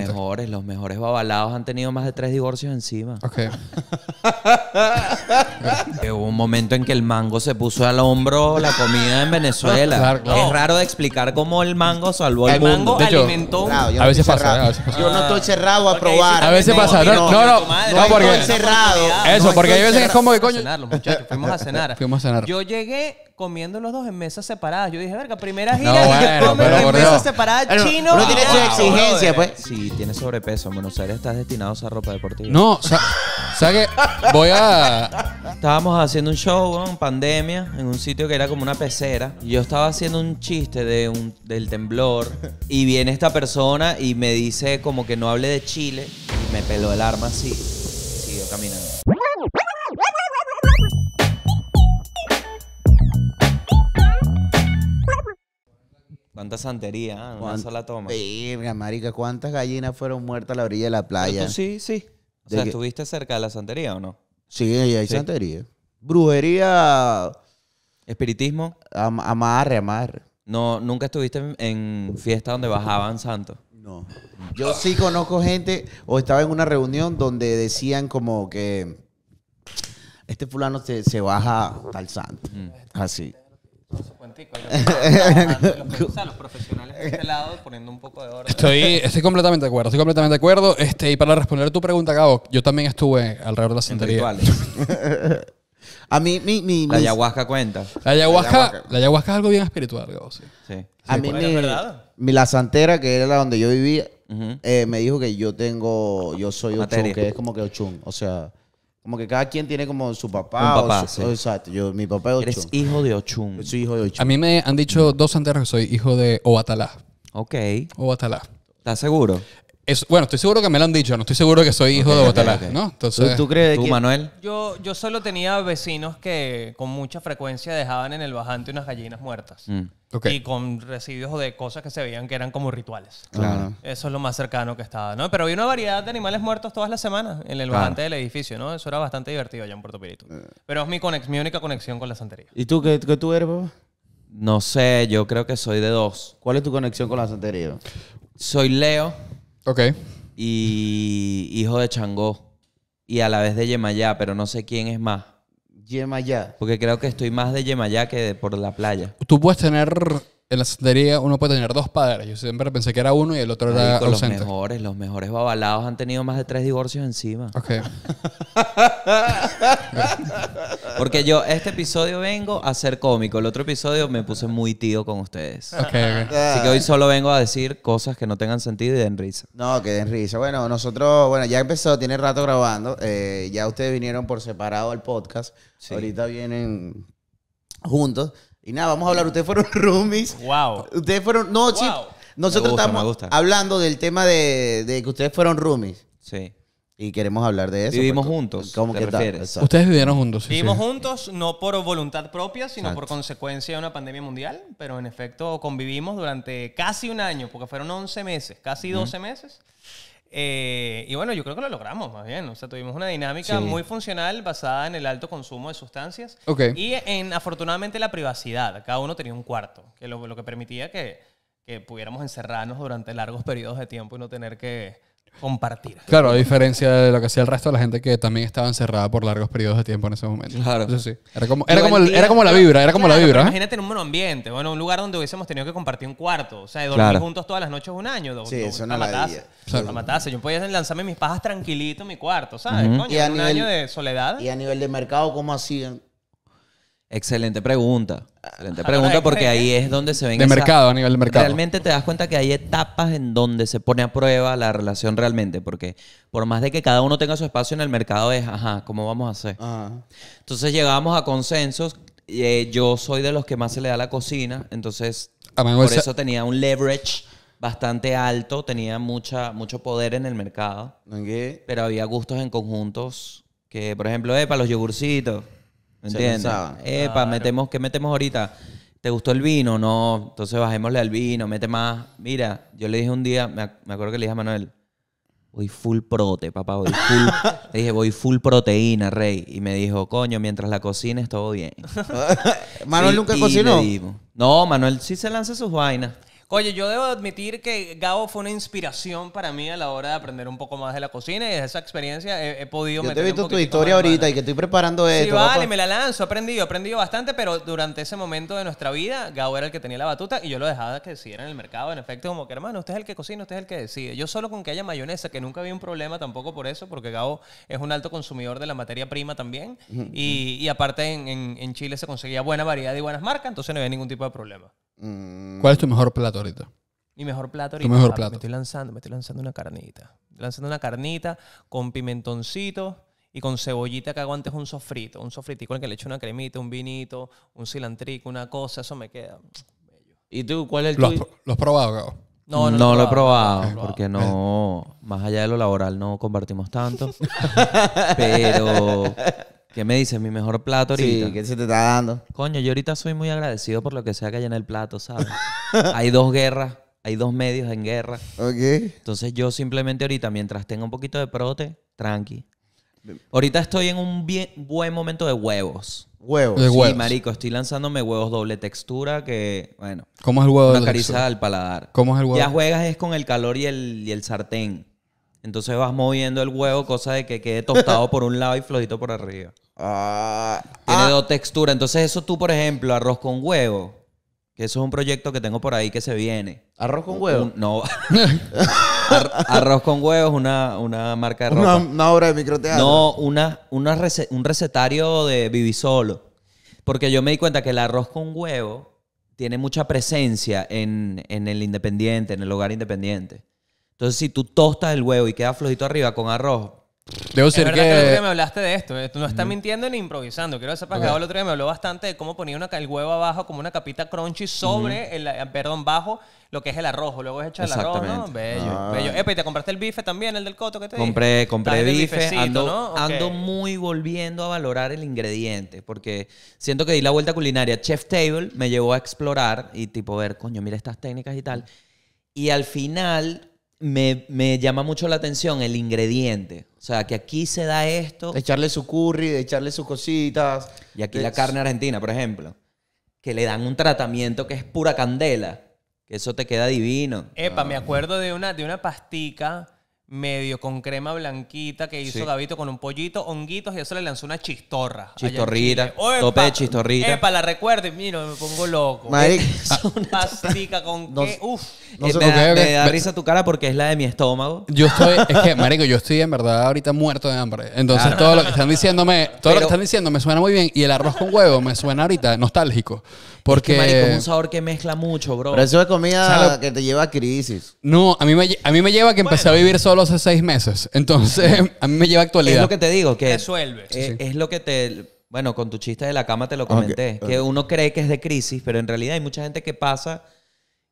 Yeah. los mejores babalados han tenido más de tres divorcios encima. Ok. Eh, hubo un momento en que el mango se puso al hombro la comida en Venezuela. Es raro de explicar cómo el mango salvó el, el mango alimentó. a, ¿eh? veces pasa, Yo no estoy cerrado a probar. A veces pasa. No, no, no. porque, estoy cerrado. Eso, porque a veces que es como que coño. muchachos. Fuimos a cenar. Fuimos a cenar. Yo llegué comiendo los dos en mesas separadas. Yo dije, verga, primera gira no, y comen en mesas separadas chino. No tiene sus su ah, exigencia, pues. Sí, tiene sobrepeso. En Buenos Aires estás destinado a ropa deportiva. No, o sea, que voy a... Estábamos haciendo un show en pandemia en un sitio que era como una pecera. yo estaba haciendo un chiste de un, del temblor. Y viene esta persona y me dice como que no hable de Chile. Y me peló el arma así. Siguió caminando. Cuánta santería, ah? una sola toma. Verga, marica, ¿cuántas gallinas fueron muertas a la orilla de la playa? sí, sí. O sea, ¿estuviste cerca de la santería o no? Sí, hay santería. Brujería. Espiritismo. amarre, amarre. No, nunca estuviste en, fiesta donde bajaban santos. No. Yo sí conozco gente, o estaba en una reunión donde decían como que este fulano se, baja tal santo. Mm. Así. profesionales de este lado poniendo un poco de Estoy, estoy completamente de acuerdo, estoy completamente de acuerdo. Este, y para responder a tu pregunta, Gabo, yo también estuve alrededor de la santería. A mí, mi, mi, la ayahuasca cuenta. La ayahuasca, la ayahuasca, es algo bien espiritual, Gabo, sí. sí. A mí, mi, mi, la santera, que era donde yo vivía, eh, me dijo que yo tengo, yo soy ochun, que es como que ochun, o sea... Como que cada quien tiene como su papá. Un papá, exacto. Yo, mi papá es Ochun. Eres hijo de Ochun. soy hijo de Ochun. A mí me han dicho dos santeros que soy hijo de Obatalá. Ok. Obatalá. ¿Estás seguro? bueno, estoy seguro que me lo han dicho, no estoy seguro que soy hijo de Botalá, ¿no? Entonces, ¿Tú, Manuel? Yo, yo solo tenía vecinos que con mucha frecuencia dejaban en el bajante unas gallinas muertas. Mm. Y con residuos de cosas que se veían que eran como rituales. Claro. Eso es lo más cercano que estaba, ¿no? Pero había una variedad de animales muertos todas las semanas en el bajante del edificio, ¿no? Eso era bastante divertido allá en Puerto Pirito. Eh. Pero es mi, única conexión con la santería. ¿Y tú qué, qué tú eres, papá? No sé, yo creo que soy de dos. ¿Cuál es tu conexión con la santería? Soy Leo Ok. Y hijo de Changó. Y a la vez de Yemayá, pero no sé quién es más. Yemayá. Porque creo que estoy más de Yemayá que de por la playa. Tú puedes tener en la santería uno puede tener dos padres. Yo siempre pensé que era uno y el otro era Los mejores, los mejores babalados han tenido más de tres divorcios encima. Ok. Porque yo este episodio vengo a ser cómico. El otro episodio me puse muy tío con ustedes. Ok, Así que hoy solo vengo a decir cosas que no tengan sentido y den risa. No, que den risa. Bueno, nosotros, bueno, ya empezó, tiene rato grabando. Eh, ya ustedes vinieron por separado al podcast. Ahorita vienen juntos. Y nada, vamos a hablar. Ustedes fueron roomies. Wow. Ustedes fueron. No, wow. Nosotros estamos hablando del tema de, que ustedes fueron roomies. Sí. Y queremos hablar de eso. Vivimos pues, juntos. ¿Cómo que Ustedes vivieron juntos. Vivimos juntos, no por voluntad propia, sino por consecuencia de una pandemia mundial. Pero en efecto convivimos durante casi un año, porque fueron 11 meses, casi 12 meses. Eh, y bueno, yo creo que lo logramos más bien. O sea, tuvimos una dinámica muy funcional basada en el alto consumo de sustancias y en afortunadamente la privacidad. Cada uno tenía un cuarto, que lo, que permitía que, que pudiéramos encerrarnos durante largos periodos de tiempo y no tener que, compartir. Claro, a diferencia de lo que hacía el resto de la gente que también estaba encerrada por largos periodos de tiempo en ese momento. Claro. sí. Era como, la vibra, era como la vibra. Imagínate en un ambiente bueno, un lugar donde hubiésemos tenido que compartir un cuarto. O sea, dormir juntos todas las noches un año. sí, eso Una matase. Yo podía lanzarme mis pajas tranquilito en mi cuarto, ¿sabes? Coño, un año de soledad. Y a nivel de mercado, ¿cómo hacían? Excelente pregunta. Excelente pregunta porque ahí es donde se ven... De mercado, a nivel de mercado. Realmente te das cuenta que hay etapas en donde se pone a prueba la relación realmente, porque por más de que cada uno tenga su espacio en el mercado es, ajá, ¿cómo vamos a hacer? Entonces llegamos a consensos. Eh, yo soy de los que más se le da la cocina, entonces por eso tenía un leverage bastante alto, tenía mucha, mucho poder en el mercado, pero había gustos en conjuntos que, por ejemplo, para los yogurcitos, ¿Me entiendes? Epa, metemos, ¿qué metemos ahorita? ¿Te gustó el vino? No, entonces bajémosle al vino, mete más. Mira, yo le dije un día, me, acuerdo que le dije a Manuel, voy full prote, papá, voy full. le dije, voy full proteína, rey. Y me dijo, coño, mientras la cocines, todo bien. ¿Manuel nunca cocinó? No, Manuel sí se lanza sus vainas. Oye, yo debo admitir que Gabo fue una inspiración para mí a la hora de aprender un poco más de la cocina y desde esa experiencia he, he podido Yo te he visto tu historia ahorita y que estoy preparando esto. Sí, vale, me la lanzo, he aprendido, he aprendido bastante, pero durante ese momento de nuestra vida, Gabo era el que tenía la batuta y yo lo dejaba que decidiera en el mercado. En efecto, como que hermano, usted es el que cocina, usted es el que decide. Yo solo con que haya mayonesa, que nunca había un problema tampoco por eso, porque Gabo es un alto consumidor de la materia prima también. y, aparte en Chile se conseguía buena variedad y buenas marcas, entonces no había ningún tipo de problema. Mm. ¿Cuál es tu mejor plato ahorita? Mi mejor plato ahorita. Tu mejor plato. Me estoy lanzando, me estoy lanzando una carnita. Lanzando una carnita con pimentoncito y con cebollita que hago antes un sofrito. Un sofritico en el que le echo una cremita, un vinito, un cilantrico, una cosa. Eso me queda. ¿Y tú cuál es el ¿Lo has probado, cabrón? No, no, lo he probado, porque no, más allá de lo laboral no compartimos tanto. pero ¿Qué me dices? Mi mejor plato ahorita. Sí, ¿qué se te está dando? Coño, yo ahorita soy muy agradecido por lo que sea que haya en el plato, ¿sabes? hay dos guerras, hay dos medios en guerra. Ok. Entonces yo simplemente ahorita, mientras tenga un poquito de prote, tranqui. Ahorita estoy en un bien, buen momento de huevos. Huevos. sí, marico, estoy lanzándome huevos doble textura que, bueno. ¿Cómo es el huevo? Una al paladar. ¿Cómo es el huevo? Ya juegas es con el calor y el, y el sartén. Entonces vas moviendo el huevo, cosa de que quede tostado por un lado y flojito por arriba. Ah, Tiene ah. dos texturas. Entonces, eso tú, por ejemplo, arroz con huevo. Que eso es un proyecto que tengo por ahí que se viene. ¿Arroz con huevo? no. arroz con huevo es una, marca de ropa. Una, obra de microteatro. No, una, un recetario de Vivi Solo. Porque yo me di cuenta que el arroz con huevo tiene mucha presencia en, en el independiente, en el hogar independiente. Entonces, si tú tostas el huevo y queda flojito arriba con arroz, Debo ser que... me hablaste de esto. Tú no estás mintiendo ni improvisando. Quiero que sepas que el otro día me habló bastante de cómo ponía el huevo abajo como una capita crunchy sobre, el, eh, perdón, bajo lo que es el arroz. Luego es echar el arroz, ¿no? Bello, ah. bello. Epa, ¿y te compraste el bife también, el del coto que te Compré, dije? compré bife. Ando, ando muy volviendo a valorar el ingrediente porque siento que di la vuelta culinaria. Chef Table me llevó a explorar y tipo ver, coño, mira estas técnicas y tal. Y al final me, llama mucho la atención el ingrediente. O sea, que aquí se da esto. echarle su curry, de echarle sus cositas. Y aquí la carne argentina, por ejemplo. Que le dan un tratamiento que es pura candela. Que eso te queda divino. Epa, me acuerdo de una, de una pastica medio con crema blanquita que hizo Gavito con un pollito, honguitos, y eso le lanzó una chistorra. Chistorrita, tope de chistorrita. Epa, la recuerdo y mira, me pongo loco. una Pastica con uf. me, da, risa tu cara porque es la de mi estómago. Yo estoy, es que, marico, yo estoy en verdad ahorita muerto de hambre. Entonces todo lo que están diciéndome, todo lo que están diciendo me suena muy bien y el arroz con huevo me suena ahorita nostálgico. Porque. Es un sabor que mezcla mucho, bro. Pero eso es comida que te lleva a crisis. No, a mí me, a mí me lleva que empecé a vivir solo hace seis meses. Entonces, a mí me lleva actualidad. Es lo que te digo, que. Resuelve. Eh, es, lo que te. Bueno, con tu chiste de la cama te lo comenté. Que uno cree que es de crisis, pero en realidad hay mucha gente que pasa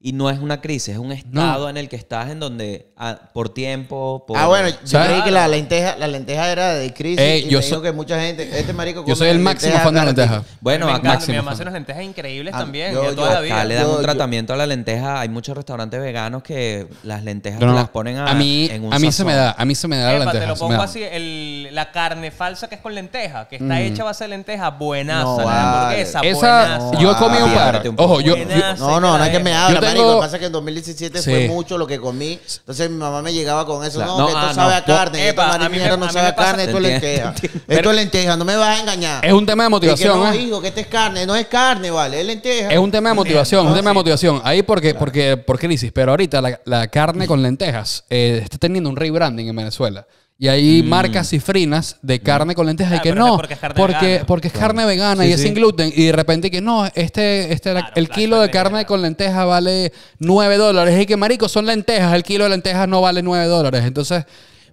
y no es una crisis, es un estado en el que estás en donde ah, por tiempo, por... Ah, bueno, yo creí que la lenteja, la lenteja era de crisis y yo me que mucha gente, este marico Yo soy el máximo fan de la lenteja. Bueno, acá mi mamá hace unas lentejas increíbles ah, también, yo, le dan un tratamiento a la lenteja, hay muchos restaurantes veganos que las lentejas las ponen a, a mí, en un a mí se me da, a mí se me da la lenteja. Te lo pongo así, el, la carne falsa que es con lenteja, que está mm. hecha a base de lenteja, buenaza, la hamburguesa, Esa, yo he comido ah, un par. Ojo, yo... No, no, no hay que me habla lo que pasa es que en 2017 fue mucho lo que comí. Entonces mi mamá me llegaba con eso. No, esto ah, sabe a carne. esto no sabe a carne, esto es lenteja. Esto es lenteja, no me vas a engañar. Es un tema de motivación. no, ¿eh? que es carne. No es carne, vale, es lenteja. Es un tema de motivación, un tema de motivación. Ahí porque, porque, por crisis. Pero ahorita la, carne con lentejas eh, está teniendo un rebranding en Venezuela. Y hay mm. marcas cifrinas de mm. carne con lentejas y ah, que no porque porque es carne vegana. y es sin gluten. Y de repente que no, este, este el kilo de carne con lentejas vale 9 dólares. Y que marico, son lentejas, el kilo de lentejas no vale 9 dólares. Entonces,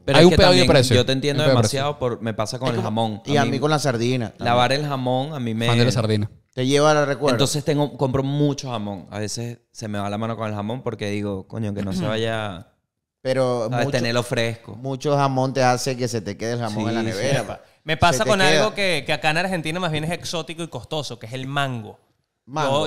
Pero hay un precio. Yo te entiendo demasiado, por, me pasa con el jamón. Y a mí con la sardina. Lavar el jamón, a mí me... Mande la sardina. Te lleva la recuerda Entonces tengo, compro mucho jamón. A veces se me va la mano con el jamón porque digo, coño, que no se vaya pero mucho, tenerlo fresco. muchos jamón te hace que se te quede el jamón en la nevera. Me pasa con algo que, acá en Argentina más bien es exótico y costoso, que es el mango.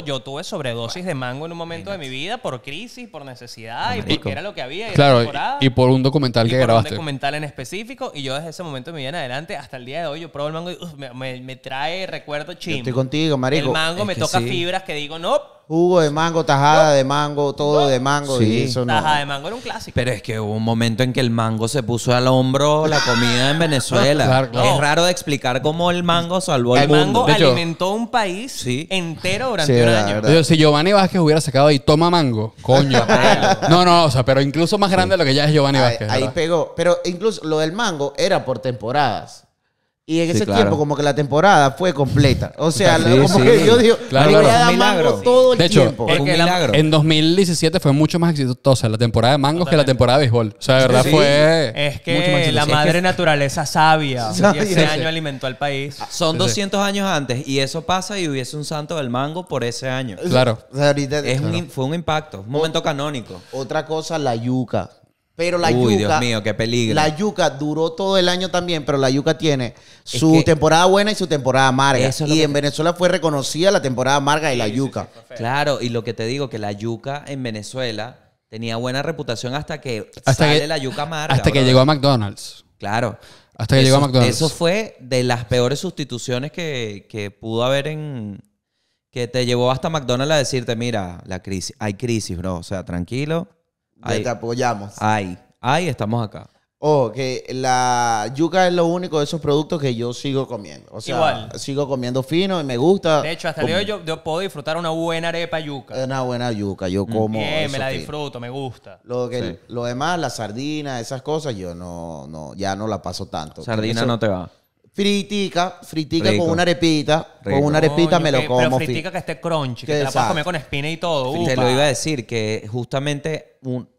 Yo, tuve sobredosis de mango en un momento de mi vida por crisis, por necesidad y porque era lo que había. Y claro, y, por un documental y que por Un documental en específico. Y yo desde ese momento de mi vida en adelante, hasta el día de hoy, yo pruebo el mango y me, trae recuerdos chimbo. estoy contigo, marico. El mango me toca fibras que digo, no, Jugo de mango, tajada de mango, todo de mango. Sí. Y eso no. Tajada de mango era un clásico. Pero es que hubo un momento en que el mango se puso al hombro la comida en Venezuela. Es raro de explicar cómo el mango salvó el, el mango alimentó un país entero durante un año. si Giovanni Vázquez hubiera sacado ahí, toma mango, coño. no, no, o sea, pero incluso más grande de lo que ya es Giovanni Vázquez. Ahí pegó. Pero incluso lo del mango era por temporadas. Y en ese tiempo, como que la temporada fue completa. O sea, como que yo digo, claro, mango todo el de hecho, tiempo. en 2017 fue mucho más exitosa la temporada de mango que la temporada de béisbol. O sea, de verdad fue. Es que la madre naturaleza sabia. ese año alimentó al país. Ah, son 200 años antes y eso pasa y hubiese un santo del mango por ese año. Claro. fue un impacto, un momento canónico. Otra cosa, la yuca. Pero la Uy, Dios mío, qué peligro. La yuca duró todo el año también, pero la yuca tiene su temporada buena y su temporada amarga. y en Venezuela fue reconocida la temporada amarga de la yuca. claro, y lo que te digo, que la yuca en Venezuela tenía buena reputación hasta que sale la yuca amarga. Hasta que llegó a McDonald's. Claro. Hasta que llegó a McDonald's. Eso fue de las peores sustituciones que, que pudo haber en. que te llevó hasta McDonald's a decirte, mira, la crisis, hay crisis, bro. O sea, tranquilo Ahí. Te apoyamos. Ay. ahí estamos acá. Oh, que la yuca es lo único de esos productos que yo sigo comiendo. O sea, sigo comiendo fino y me gusta. De hecho, hasta el día de hoy yo, puedo disfrutar una buena arepa yuca. Una buena yuca, yo mm. como. Bien, me la disfruto, me gusta. Lo, demás, la sardina, esas cosas, yo no, no, ya no la paso tanto. Sardina no te va. Fritica, fritica con una arepita. Con una arepita me lo como. Pero fritica que esté crunchy, que, te la puedas comer con espina y todo. Te lo iba a decir que justamente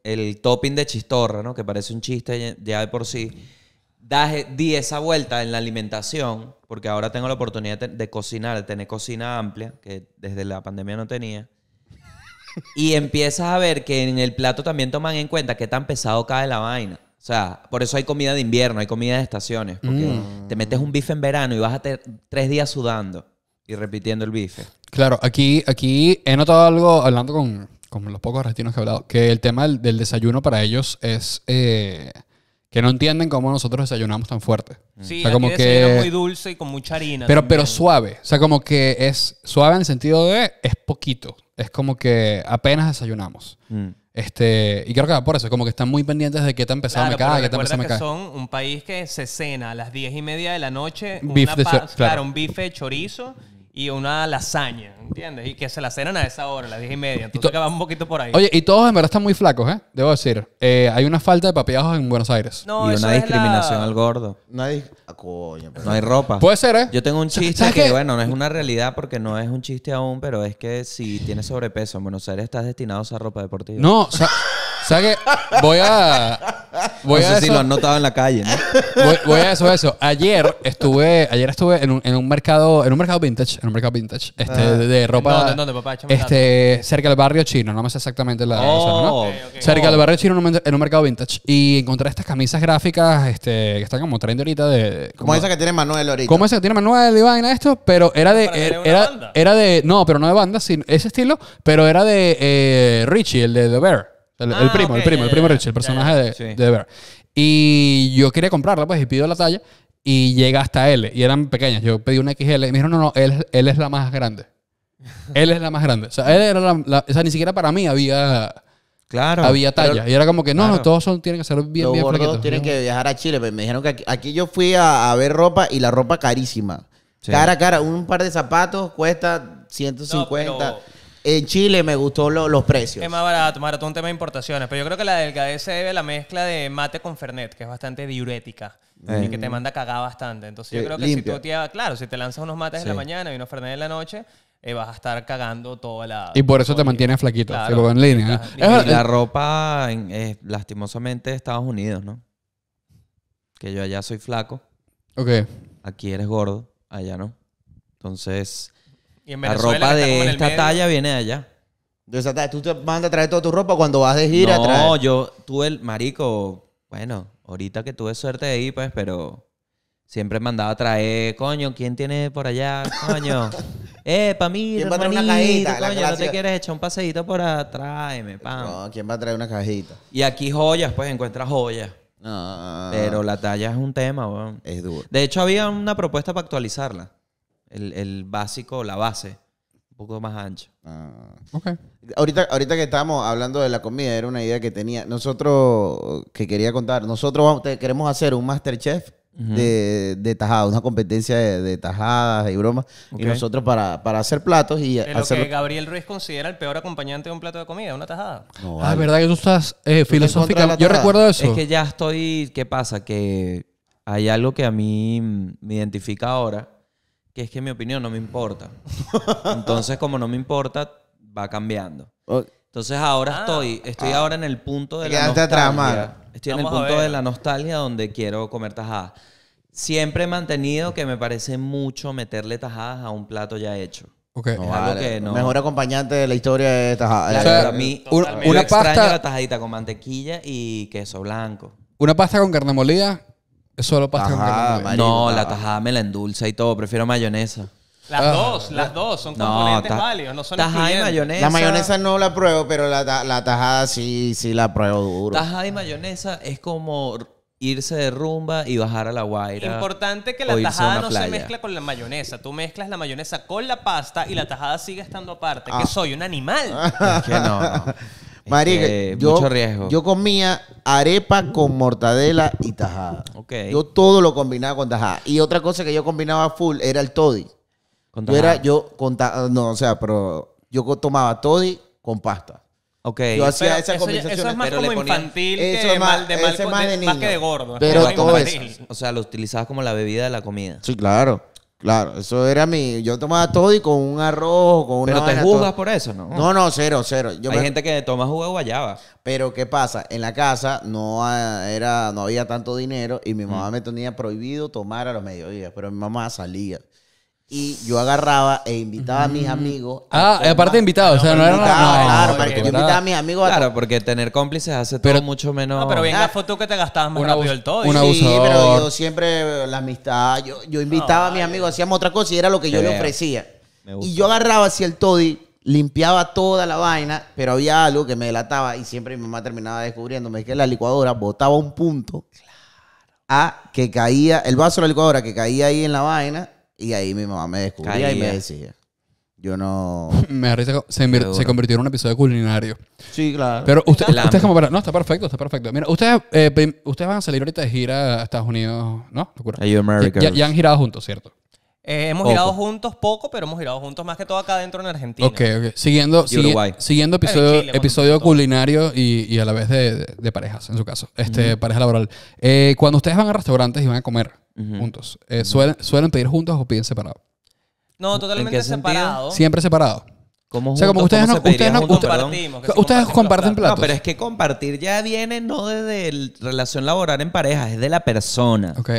el topping de chistorra, ¿no? Que parece un chiste ya de por sí. Da, eh, di esa vuelta en la alimentación, porque ahora tengo la oportunidad de, cocinar, de tener cocina amplia, que desde la pandemia no tenía. Y empiezas a ver que en el plato también toman en cuenta qué tan pesado cae la vaina. O sea, por eso hay comida de invierno, hay comida de estaciones. Porque mm. te metes un bife en verano y vas a tres días sudando y repitiendo el bife. Claro, aquí, aquí he notado algo hablando con, como los pocos argentinos que he hablado, que el tema del, desayuno para ellos es eh, que no entienden cómo nosotros desayunamos tan fuerte. Mm. Sí, o sea, como que muy dulce y con mucha harina. Pero, pero suave. O sea, como que es suave en el sentido de es poquito. Es como que apenas desayunamos. Mm. Este, y creo que por eso, como que están muy pendientes de qué tan pesado claro, me qué tan me son un país que se cena a las diez y media de la noche, claro. claro. un bife chorizo y una lasaña, ¿entiendes? Y que se la cenan a esa hora, a las diez y media. Entonces acabamos un poquito por ahí. Oye, y todos en verdad están muy flacos, ¿eh? Debo decir. Eh, hay una falta de papillajos en Buenos Aires. No, y una discriminación al gordo. No hay... Ah, coño, No hay ropa. Puede ser, ¿eh? Yo tengo un chiste que, bueno, no es una realidad porque no es un chiste aún, pero es que si tienes sobrepeso en Buenos Aires estás destinado a usar ropa deportiva. No, sea sea sea Voy a. Voy a sé si lo han notado en la calle, ¿no? Voy, a eso, eso. Ayer estuve, ayer estuve en un, en un, mercado, en un mercado vintage, en un mercado vintage, este, ah. de, ropa. ¿Dónde, papá? este, cerca del barrio chino, no me sé exactamente la ¿no? Oh, cerca del oh. barrio chino en un mercado vintage. Y encontré estas camisas gráficas, este, que están como trayendo ahorita de. Como, esa que tiene Manuel ahorita. Como esa que tiene Manuel y vaina esto, pero era de. Era, era, de. No, pero no de banda, ese estilo, pero era de eh, Richie, el de The Bear. El, el ah, primo, el primo, el primo Richie, el personaje de, de Bear. Y yo quería comprarla, pues, y pido la talla. Y llega hasta L. Y eran pequeñas. Yo pedí una XL. Y me dijeron, no, no, él, es la más grande. él es la más grande. O sea, él era la, O sea, ni siquiera para mí había... Claro. Había talla. y era como que, no, no, todos son, tienen que ser bien, Los bien flaquitos. tienen que viajar a Chile. Me, pues, me dijeron que aquí, yo fui a, ver ropa y la ropa carísima. Cara cara, un par de zapatos cuesta 150 en Chile me gustó los precios. Es más barato, Maratón, un tema de importaciones. Pero yo creo que la delgadez se debe a la mezcla de mate con Fernet, que es bastante diurética. Eh. Y que te manda a cagar bastante. Entonces yo creo que si tú te, claro, si te lanzas unos mates en la mañana y unos Fernet en la noche, eh, vas a estar cagando toda la... Y por eso te mantienes flaquito, claro, en línea. ¿eh? la, ropa, es, lastimosamente, Estados Unidos, ¿no? Que yo allá soy flaco. Ok. Aquí eres gordo, allá no. Entonces, la ropa de esta talla viene de allá. tú te mandas a traer toda tu ropa cuando vas de gira. No, yo tuve el marico. Bueno, ahorita que tuve suerte de ir, pues, pero siempre mandaba a traer, coño, ¿quién tiene por allá? Coño. Eh, pa' mí, ¿Quién va a traer una cajita? coño, no te quieres echar un paseíto por atrás, No, ¿quién va a traer una cajita? Y aquí joyas, pues encuentras joyas. No, Pero la talla es un tema, weón. es duro. De hecho, había una propuesta para actualizarla el, el básico, la base, un poco más ancho. Ah, okay. ahorita, ahorita que estábamos hablando de la comida, era una idea que tenía nosotros, que quería contar. Nosotros queremos hacer un Masterchef de, de tajadas, una competencia de, tajadas y bromas. Y nosotros para, para, hacer platos y hacer. Lo que Gabriel Ruiz considera el peor acompañante de un plato de comida, una tajada. No, ah, es verdad que tú estás eh, filosófica. Yo recuerdo eso. Es que ya estoy. ¿Qué pasa? Que hay algo que a mí me identifica ahora que es que mi opinión no me importa. Entonces, como no me importa, va cambiando. Entonces ahora ah. estoy, estoy ah. ahora en el punto de la nostalgia. Estoy en el punto de la nostalgia donde quiero comer tajadas. Siempre he mantenido que me parece mucho meterle tajadas a un plato ya hecho. Okay. Mejor acompañante de la historia de tajadas. para mí, una la tajadita con mantequilla y queso blanco. Una pasta con carne molida Solo lo No, la tajada me la endulza y todo. Prefiero mayonesa. Las ah. dos, las dos son componentes válidos, no son Tajada y mayonesa. La mayonesa no la pruebo, pero la, tajada sí, sí la pruebo duro. Tajada y mayonesa es como irse de rumba y bajar a la guaira. Importante que la tajada no se mezcla con la mayonesa. Tú mezclas la mayonesa con la pasta y la tajada sigue estando aparte. Que ah. soy un animal. no. María, eh, yo, Yo comía arepa con mortadela y tajada. Yo todo lo combinaba con tajada. Y otra cosa que yo combinaba full era el toddy. Yo con no, o sea, pero yo tomaba toddy con pasta. Okay. Yo hacía esa eso, eso es más como infantil que es de mal, más que de gordo. Pero todo eso. O sea, lo utilizabas como la bebida de la comida. Sí, claro. Claro, eso era mi. Yo tomaba todo y con un arroz, con una. Pero te juzgas por eso, ¿no? No, no, cero, cero. Yo Hay gente que toma jugo de guayaba. Pero ¿qué pasa? En la casa no era, no había tanto dinero y mi mm. mamá me tenía prohibido tomar a los mediodías, pero mi mamá salía y yo agarraba e invitaba a mis amigos. Ah, aparte aparte invitados, o sea, no era nada. Claro, porque yo invitaba a mis amigos a Claro, porque tener cómplices hace todo mucho menos. No, pero bien la foto que te gastabas muy rápido el todo. Sí, pero yo siempre la amistad, yo, invitaba a mis amigos, hacíamos otra cosa y era lo que yo le ofrecía. Y yo agarraba así el toddy, limpiaba toda la vaina, pero había algo que me delataba y siempre mi mamá terminaba descubriéndome que la licuadora botaba un punto a que caía, el vaso de la licuadora que caía ahí en la vaina y ahí mi mamá me descubría y me decía. Yo no. Me arriesgo, se, convirtió en un episodio culinario. Sí, claro. Pero usted- ustedes, como para. No, está perfecto, está perfecto. Mira, eh, ustedes, van a salir ahorita de gira a Estados Unidos, ¿no? ya han girado juntos, ¿cierto? Eh, hemos girado juntos poco, pero hemos girado juntos más que todo acá adentro en Argentina. Ok, ok. Siguiendo, siguiendo episodio, culinario y, a la vez de, parejas, en su caso, este, pareja laboral. Eh, cuando ustedes van a restaurantes y van a comer juntos, eh, ¿suelen, ¿suelen pedir juntos o piden separado? No, totalmente separado. Siempre separado. O sea, como ustedes no- ustedes ustedes- ustedes comparten platos. No, pero es que compartir ya viene no desde relación laboral en parejas es de la persona. Ok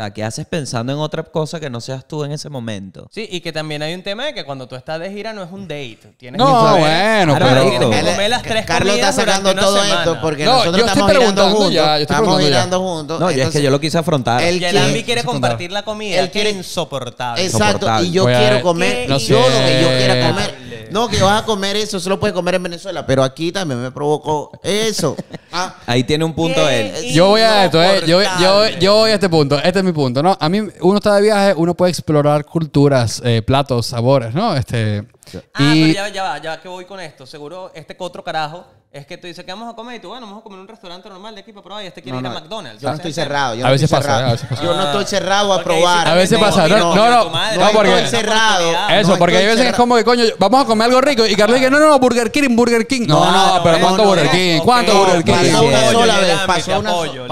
sea, ¿qué haces pensando en otra cosa que no seas tú en ese momento? Sí, y que también hay un tema de que cuando tú estás de gira no es un date. Tienes no, bueno, pero... las tres Carlos está sacando todo esto porque nosotros estamos girando juntos. estamos girando juntos. No, y es que yo lo quise afrontar. El, el quiere compartir la comida. Él quiere insoportable. Exacto, y yo quiero comer yo lo que yo quiera comer. No, que vas a comer eso, solo puedes comer en Venezuela, pero aquí también me provocó eso. Ah. Ahí tiene un punto él. Yo voy a esto, eh. yo, yo, yo voy a este punto. Este es mi punto, ¿no? A mí, uno está de viaje, uno puede explorar culturas, eh, platos, sabores, ¿no? Este, Ah, y... pero ya, ya va, ya que voy con esto. Seguro este otro carajo es que tú dices que vamos a comer y tú, bueno, vamos a comer en un restaurante normal de aquí para probar y este quiere ir a McDonald's. Yo no estoy este cerrado. a, veces pasa, Yo no estoy cerrado a probar. A veces pasa. No, no, no. No, porque. Estoy cerrado. Eso, porque hay veces que es como que, coño, vamos a comer algo rico. Y Carlos dice, no, no, Burger King, Burger King. No, no, pero ¿cuánto Burger King? ¿Cuánto Burger King? Pasó una sola vez. Pasó una sola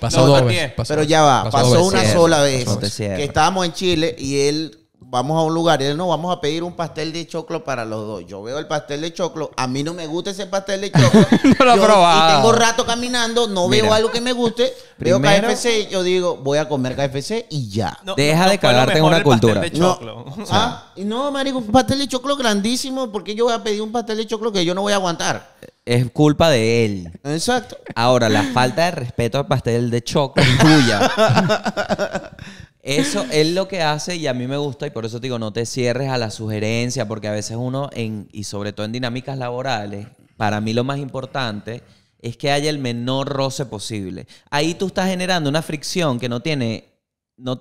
Pasó dos veces. Pero ya va. Pasó una sola vez. Que estábamos en Chile y él vamos a un lugar y él no, vamos a pedir un pastel de choclo para los dos. Yo veo el pastel de choclo, a mí no me gusta ese pastel de choclo. no lo he probado. Y tengo rato caminando, no veo algo que me guste. Primero, veo KFC, yo digo, voy a comer KFC y ya. Deja de calarte en una cultura. De No, ah, no, marico, un pastel de choclo grandísimo, porque yo voy a pedir un pastel de choclo que yo no voy a aguantar es culpa de él. Exacto. Ahora, la falta de respeto al pastel de choco es tuya. Eso es lo que hace y a mí me gusta y por eso te digo, no te cierres a la sugerencia, porque a veces uno, en, y sobre todo en dinámicas laborales, para mí lo más importante es que haya el menor roce posible. Ahí tú estás generando una fricción que no tiene... No,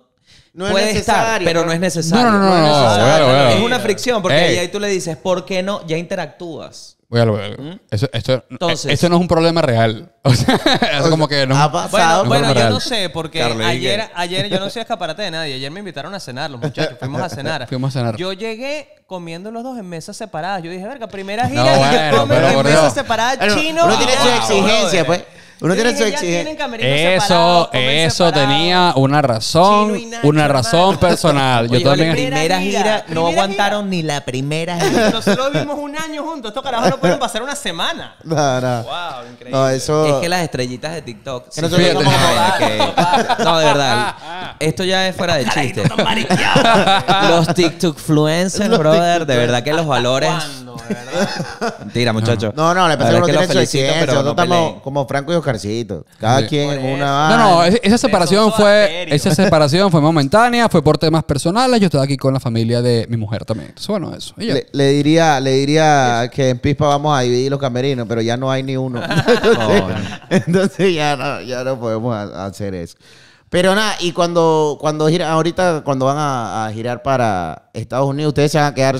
puede estar, pero no es necesario. No, es una fricción, porque ahí tú le dices, ¿por qué no? Ya interactúas. Voy a lo ¿Mm? Eso, esto, no es un problema real. O sea, es como que no. Ha pasado. Bueno, yo no sé, porque ayer, ayer yo no soy escaparate de nadie. Ayer me invitaron a cenar, los muchachos. Fuimos a cenar. Fuimos a cenar. Yo llegué comiendo los dos en mesas separadas. Yo dije, verga, primera gira y yo comen en mesas separadas chino. no tiene su exigencia, pues. Uno tiene su exigencia. Eso, eso tenía una razón, una razón personal. Yo también. La primera gira no aguantaron ni la primera gira. Nosotros vimos un año juntos. Estos carajos no pueden pasar una semana. No, no. Wow, increíble. Es que las estrellitas de TikTok. No, de verdad. Ah, ah. Esto ya es fuera de chiste. Los TikTok fluencers, brother, de verdad que los valores. Mentira, muchachos. No, no, le pasa que Nosotros estamos como Franco y Oscar cada quien una. No, no, esa, separación fue. Esa separación fue momentánea, fue por temas personales. Yo estoy aquí con la familia de mi mujer también. eso. Le, diría, le diría que en Pispa vamos a dividir los camerinos, pero ya no hay ni uno. Oh, entonces, ya, no, ya no podemos hacer eso. Pero nada, y cuando, cuando ahorita cuando van a, girar para Estados Unidos, ustedes se van a quedar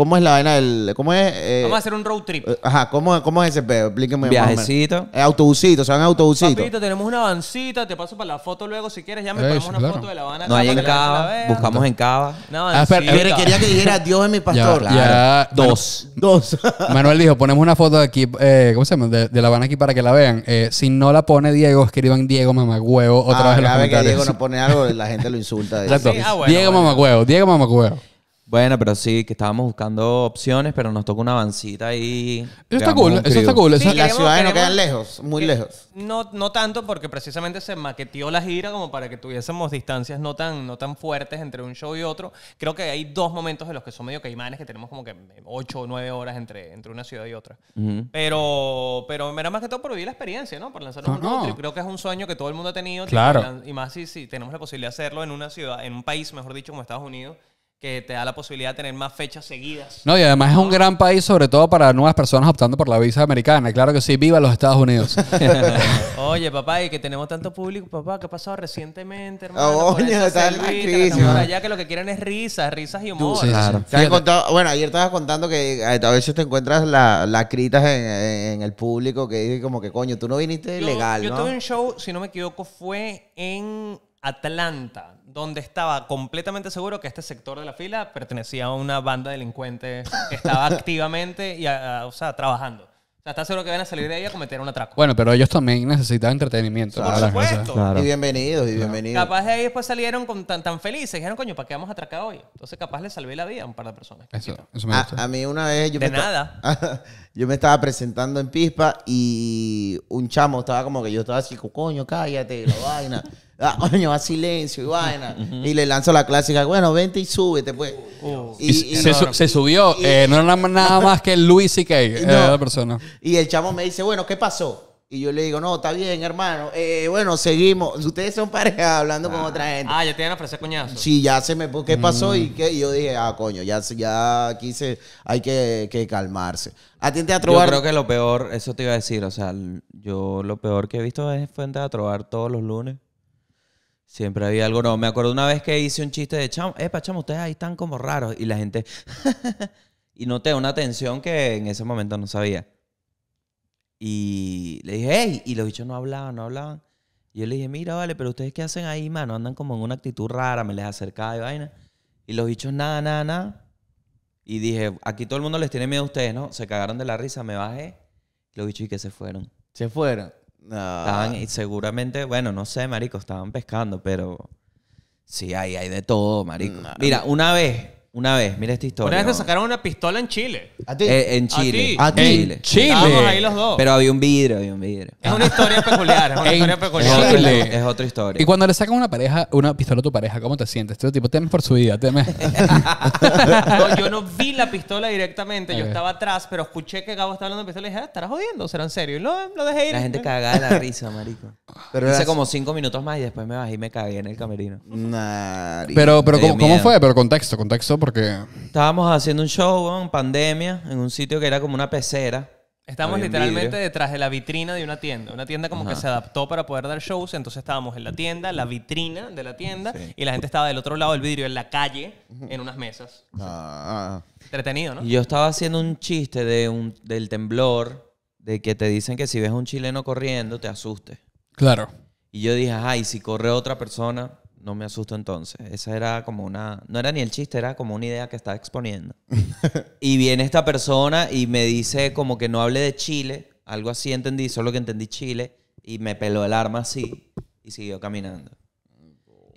¿Cómo es la vaina del. ¿Cómo es? Eh, Vamos a hacer un road trip. Eh, ajá, ¿cómo, cómo es ese pedo? Explíquenme. Viajecito. Eh, autobusito, se van autobusito. Papito, tenemos una vancita, te paso para la foto luego si quieres. Ya me ponemos una foto de La Habana. No hay en Cava, buscamos en Cava. No, Ah, quería que dijera Dios es mi pastor. Ya, Dos. Dos. Manuel dijo, ponemos una foto de aquí, eh, ¿cómo se llama? De, La Habana aquí para que la vean. si no la pone Diego, escriban Diego Mamagüevo otra ah, vez en los cada vez que Diego no pone algo, la gente lo insulta. Ah, ah, Diego Diego Mamagüevo. Bueno, pero sí, que estábamos buscando opciones, pero nos tocó una bancita ahí. Eso está cool, eso está cool. Las ciudades no quedan lejos, muy lejos. No, no tanto porque precisamente se maqueteó la gira como para que tuviésemos distancias no tan, no tan fuertes entre un show y otro. Creo que hay dos momentos en los que son medio caimanes que tenemos como que ocho o nueve horas entre, entre una ciudad y otra. Pero pero era más que todo por vivir la experiencia, ¿no? Por lanzar un nuevo Creo que es un sueño que todo el mundo ha tenido. Claro. Y más si, si tenemos la posibilidad de hacerlo en una ciudad, en un país, mejor dicho, como Estados Unidos, que te da la posibilidad de tener más fechas seguidas. No, y además es un gran país, sobre todo para nuevas personas optando por la visa americana. Claro que sí, viva los Estados Unidos. oye, papá, y que tenemos tanto público, papá, ¿qué ha pasado recientemente, hermano? Ah, oye, está la crisis. Ya que lo que quieren es risas, risas y humor. claro. bueno, ayer estabas contando que eh, a veces te encuentras las critas en, el público que dice como que, coño, tú no viniste legal, ¿no? Yo tuve un show, si no me equivoco, fue en Atlanta, donde estaba completamente seguro que este sector de la fila pertenecía a una banda delincuente que estaba activamente y, o sea, trabajando. O sea, está seguro que van a salir de ahí a cometer un atraco. Bueno, pero ellos también necesitan entretenimiento. Por supuesto. Y bienvenidos, y bienvenidos. Capaz de ahí después salieron tan, tan felices. Dijeron, coño, ¿para qué vamos a atracar hoy? Entonces, capaz le salvé la vida a un par de personas. Eso, me gusta. A, mí una vez yo De me yo me estaba presentando en Pispa y un chamo estaba como que yo estaba así, coño, cállate, la vaina. ah, coño, va silencio y vaina. Y le lanzo la clásica, bueno, vente y súbete, pues. Oh, oh. Y, se, subió, eh, no era nada más que Luis y Kay, eh, no. persona. Y el chamo me dice, bueno, ¿qué pasó? Y yo le digo, no, está bien, hermano. Eh, bueno, seguimos. Ustedes son pareja hablando con ah. otra gente. Ah, ya te iban a ofrecer Sí, ya se me... ¿Qué pasó? Y, mm. qué? y yo dije, ah, coño, ya, ya aquí hay que, que calmarse. A ti yo creo que lo peor, eso te iba a decir, o sea, yo lo peor que he visto es fue en Teatro todos los lunes. Siempre había algo ¿no? Me acuerdo una vez que hice un chiste de chamo, epa, chamo, ustedes ahí están como raros. Y la gente. y noté una tensión que en ese momento no sabía. Y le dije, hey, y los bichos no hablaban, no hablaban. Y yo le dije, mira, vale, pero ustedes qué hacen ahí, mano, andan como en una actitud rara, me les acercaba y vaina. Y los bichos nada, nada, nada. Y dije, aquí todo el mundo les tiene miedo a ustedes, ¿no? Se cagaron de la risa, me bajé. los bichos y que se fueron. Se fueron. No. Estaban, y seguramente, bueno, no sé, marico, estaban pescando, pero sí, hay hay de todo, marico. Mira, una vez una vez, mira esta historia. Una vez te sacaron una pistola en Chile. ¿A ti? Eh, en Chile. A ti. En Chile. Chile. Estábamos ahí los dos. Pero había un vidrio, había un vidrio. Es una historia peculiar, es una historia peculiar. Chile. Es otra historia. Y cuando le sacan una pareja, una pistola a tu pareja, ¿cómo te sientes? Este tipo temes por su vida, temes. yo no vi la pistola directamente, yo estaba atrás, pero escuché que Gabo estaba hablando de pistola y dije, ah, estarás jodiendo, será en serio. Y lo, lo dejé ir. La gente cagada la risa, marico. Pero Hice como cinco minutos más y después me bajé y me cagué en el camerino. pero, pero ¿cómo, fue? Pero contexto, contexto porque. Estábamos haciendo un show en pandemia en un sitio que era como una pecera. Estábamos literalmente detrás de la vitrina de una tienda. Una tienda como que se adaptó para poder dar shows. Entonces estábamos en la tienda, la vitrina de la tienda, y la gente estaba del otro lado del vidrio, en la calle, en unas mesas. Ah. ah, ah. Entretenido, ¿no? Y yo estaba haciendo un chiste de del temblor, de que te dicen que si ves a un chileno corriendo, te asustes. Claro. Y yo dije, ay, si corre otra persona, no me asusto entonces. Esa era como una. No era ni el chiste, era como una idea que estaba exponiendo. y viene esta persona y me dice como que no hable de Chile, algo así entendí, solo que entendí Chile, y me peló el arma así y siguió caminando.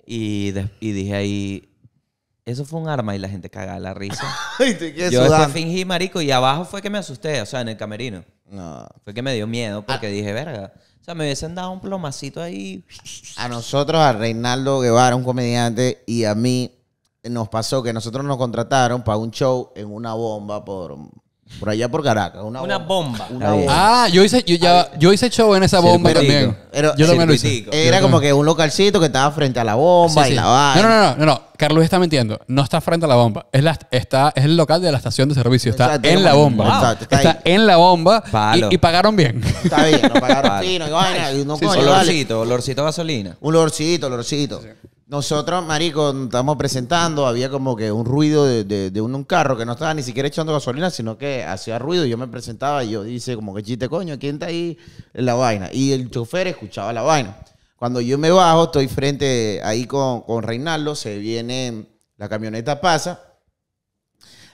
Y, dije ahí. Eso fue un arma y la gente cagaba la risa. Yo te Yo fingí, marico, y abajo fue que me asusté, o sea, en el camerino. No. Fue que me dio miedo ah. porque dije, verga. O sea, me hubiesen dado un plomacito ahí. A nosotros, a Reinaldo Guevara, un comediante, y a mí nos pasó que nosotros nos contrataron para un show en una bomba por por allá por Caracas. Una, bomba. Ah, yo hice, yo ya, yo hice show en esa bomba también. Era, yo también lo hice. Era como que un localcito que estaba frente a la bomba y la vaina. No, no, no, no, no, Carlos está mintiendo. No está frente a la bomba. Es, la, está, es el local de la estación de servicio. Está en la bomba. está, en la bomba y, pagaron bien. Está bien, Lo pagaron fino y vaina. Y olorcito, olorcito a gasolina. Un olorcito, olorcito. Nosotros, Marico, nos estábamos presentando, había como que un ruido de, un, carro que no estaba ni siquiera echando gasolina, sino que hacía ruido. Yo me presentaba y yo dice como que chiste, coño, ¿quién está ahí? La vaina. Y el chofer escuchaba la vaina. Cuando yo me bajo, estoy frente ahí con, con Reinaldo, se viene, la camioneta pasa.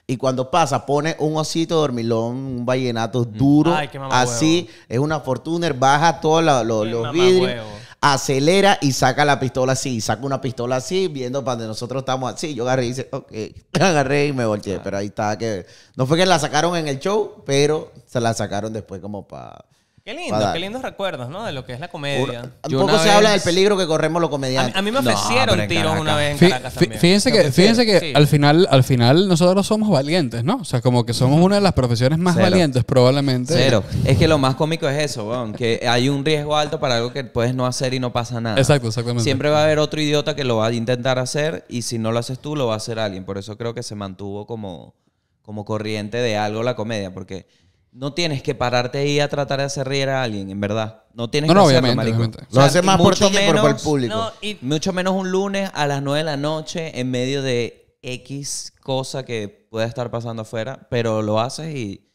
Y cuando pasa, pone un osito dormilón, un vallenato mm. duro. así, es una Fortuner, baja todos los, vidrios acelera y saca la pistola así, saca una pistola así, viendo para donde nosotros estamos así. Yo agarré y dice, ok, agarré y me volteé, pero ahí estaba que... No fue que la sacaron en el show, pero se la sacaron después como para... Qué lindo, qué lindos recuerdos, ¿no? De lo que es la comedia. Yo poco se habla del peligro que corremos los comediantes. a mí me ofrecieron tiros una vez en Fíjense que, fíjense que al, final, al final nosotros somos valientes, ¿no? O sea, como que somos una de las profesiones más valientes probablemente. Cero. Es que lo más cómico es eso, ¿no? Que hay un riesgo alto para algo que puedes no hacer y no pasa nada. Exacto, exactamente. Siempre va a haber otro idiota que lo va a intentar hacer y si no lo haces tú, lo va a hacer alguien. Por eso creo que se mantuvo como, como corriente de algo la comedia, porque no tienes que pararte ahí a tratar de hacer reír a alguien, en verdad. No tienes que hacerlo, obviamente, Lo haces más por todo por- el público. mucho menos un lunes a las 9 de la noche en medio de X cosa que pueda estar pasando afuera, pero lo haces y,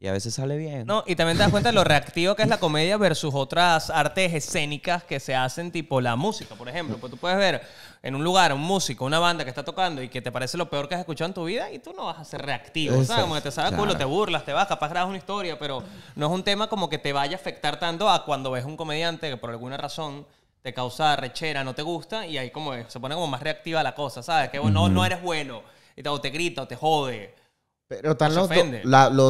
y a veces sale bien. No, y también te das cuenta de lo reactivo que es la comedia versus otras artes escénicas que se hacen, tipo la música, por ejemplo. Pues tú puedes ver en un lugar, un músico, una banda que está tocando y que te parece lo peor que has escuchado en tu vida y tú no vas a ser reactivo, ¿sabes? Como que te sabe culo, te burlas, te vas, capaz grabas una historia, pero no es un tema como que te vaya a afectar tanto a cuando ves un comediante que por alguna razón te causa rechera, no te gusta y ahí como se pone como más reactiva la cosa, ¿sabes? Que no, eres bueno, y te, o te grita, o te jode pero están los,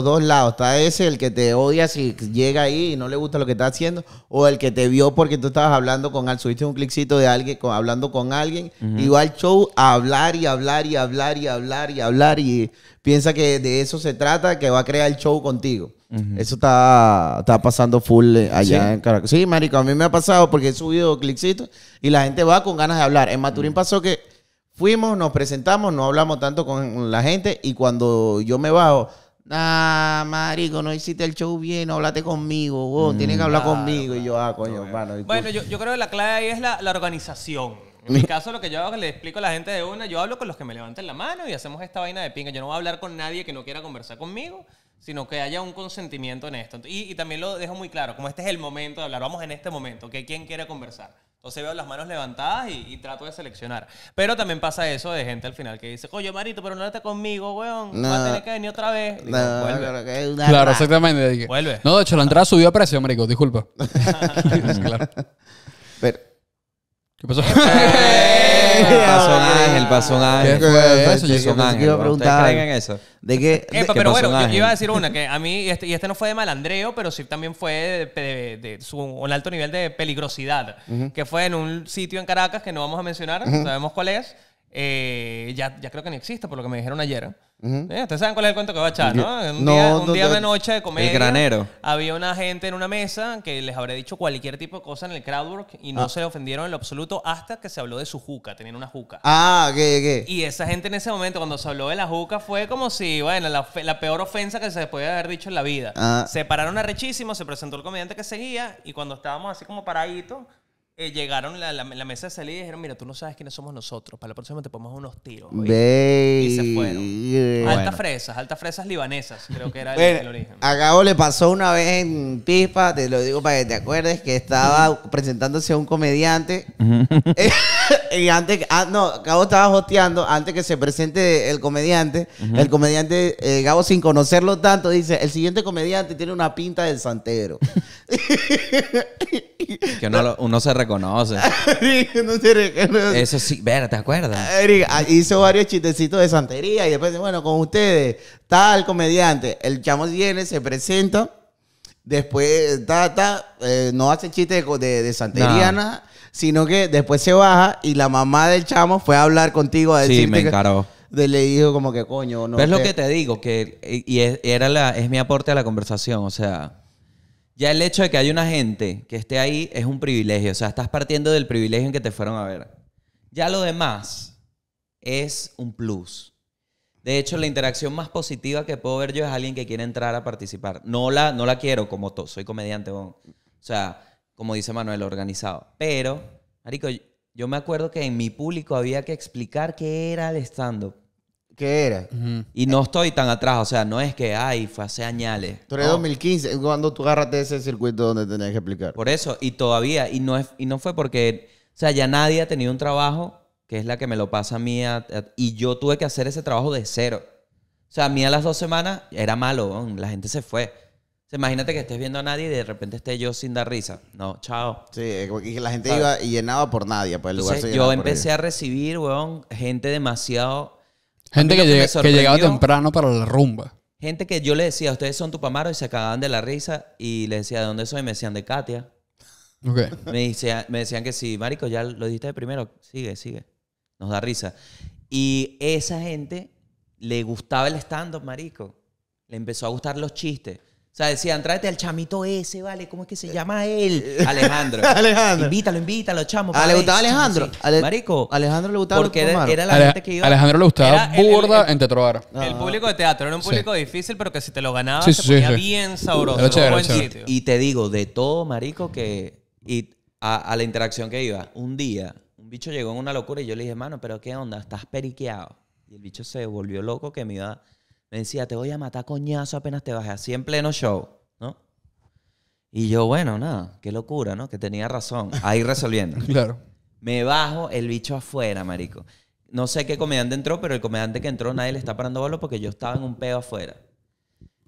dos lados. Está ese, el que te odia si llega ahí y no le gusta lo que está haciendo, o el que te vio porque tú estabas hablando con alguien, subiste un cliccito de alguien, con, hablando con alguien, y va al show a hablar y hablar y hablar y hablar y hablar y piensa que de eso se trata, que va a crear el show contigo. Eso está, está, pasando full eh, allá en Caracas. Sí, marico, a mí me ha pasado porque he subido cliccito y la gente va con ganas de hablar. En Maturín mm. pasó que Fuimos, nos presentamos, no hablamos tanto con la gente y cuando yo me bajo, ah, marico, no hiciste el show bien, no conmigo, vos, mm, tienes que hablar conmigo. Y yo, ah, coño, bueno, yo, creo que la clave ahí es la, organización. En mi caso, lo que yo hago que le explico a la gente de una, yo hablo con los que me levanten la mano y hacemos esta vaina de pinga. Yo no voy a hablar con nadie que no quiera conversar conmigo sino que haya un consentimiento en esto. Y, también lo dejo muy claro, como este es el momento de hablar, vamos en este momento, que quién quiere conversar. Entonces veo las manos levantadas y, trato de seleccionar. Pero también pasa eso de gente al final que dice, oye, Marito, pero no está conmigo, weón. No, Va a tener que venir otra vez. no, vuelve. Claro, exactamente. Vuelve. No, de hecho, la entrada subió a precio, marico. Disculpa. claro. Pero, ¿Qué pasó? pasó un ángel, pasó ángel. ¿Qué ¿De qué? pero bueno, yo iba a decir una que a mí, este, y este no fue de malandreo, pero sí también fue de, su, un alto nivel de peligrosidad. Que fue en un sitio en Caracas que no vamos a mencionar, sabemos cuál es eh, ya, ya creo que no existe, por lo que me dijeron ayer. Eh, ustedes saben cuál es el cuento que va a echar, ¿no? Un día, de noche de comedia. El granero. Había una gente en una mesa que les habré dicho cualquier tipo de cosa en el crowdwork y no ah. se ofendieron en lo absoluto hasta que se habló de su juca, tenían una juca. Ah, qué, qué. Y esa gente en ese momento, cuando se habló de la juca, fue como si, bueno, la, peor ofensa que se podía haber dicho en la vida. Ah. Se pararon rechísimo, se presentó el comediante que seguía y cuando estábamos así como paraditos eh, llegaron la, la, mesa de salida y dijeron, mira, tú no sabes quiénes somos nosotros. Para la próxima te ponemos unos tiros. y se fueron. Altas fresas, altas fresas libanesas, creo que era el, origen. A le pasó una vez en Pispa, te lo digo para que te acuerdes, que estaba presentándose a un comediante. y antes, ah, no, Gabo estaba hosteando, antes que se presente el comediante, el comediante, eh, Gabo sin conocerlo tanto, dice, el siguiente comediante tiene una pinta de santero. que uno, se reconoce. no se Eso sí, ver, ¿te acuerdas? Ah, hizo varios chistecitos de santería y después, bueno, con ustedes, tal comediante, el chamo viene, se presenta. Después, eh, no hace chiste de, de, santería, sino que después se baja y la mamá del chamo fue a hablar contigo a decirte. Sí, me encaró. le dijo como que coño, no. Es lo que te digo, que y es, era la, es mi aporte a la conversación, o sea. Ya el hecho de que haya una gente que esté ahí es un privilegio. O sea, estás partiendo del privilegio en que te fueron a ver. Ya lo demás es un plus. De hecho, la interacción más positiva que puedo ver yo es alguien que quiere entrar a participar. No la, no la quiero como todo. Soy comediante. O sea, como dice Manuel, organizado. Pero, Marico, yo me acuerdo que en mi público había que explicar qué era el stand-up. ¿Qué era? Y no estoy tan atrás, o sea, no es que, ay, fue hace añales. Pero eres 2015, cuando tú agarraste ese circuito donde tenías que explicar. Por eso, y todavía, y no, es, y no fue porque, o sea, ya nadie ha tenido un trabajo, que es la que me lo pasa a mí, y yo tuve que hacer ese trabajo de cero. O sea, a mí a las dos semanas era malo, la gente se fue imagínate que estés viendo a nadie y de repente esté yo sin dar risa. No, chao. Sí, eh, que la gente iba y llenaba por nadie, pues Yo empecé a recibir, weón, gente demasiado. Gente que, llegaba temprano para la rumba. Gente que yo le decía, ustedes son tu pamaro y se cagaban de la risa y le decía, ¿de dónde soy? Me decían, de Katia. Me, decía, me, decían que sí, Marico, ya lo dijiste primero, sigue, sigue. Nos da risa. Y esa gente le gustaba el stand-up, Marico. Le empezó a gustar los chistes. O sea, decían, tráete al chamito ese, ¿vale? ¿Cómo es que se llama él? Alejandro. Alejandro. Invítalo, invítalo, chamo. Ah, Alejandro ¿Le gustaba Alejandro? Marico. Alejandro le gustaba Porque era, la gente que iba... Alejandro le gustaba burda en teatro ah. El público de teatro era un público difícil, pero que si te lo ganabas se ponía bien sabroso. buen sitio. Y, te digo, de todo, marico, que... Y a, a la interacción que iba. Un día, un bicho llegó en una locura y yo le dije, mano, ¿pero qué onda? Estás periqueado. Y el bicho se volvió loco que me iba me decía, te voy a matar coñazo apenas te bajes, así en pleno show, ¿no? Y yo, bueno, nada, qué locura, ¿no? Que tenía razón, ahí resolviendo. claro. Me bajo el bicho afuera, marico. No sé qué comediante entró, pero el comediante que entró nadie le está parando bolos porque yo estaba en un pedo afuera.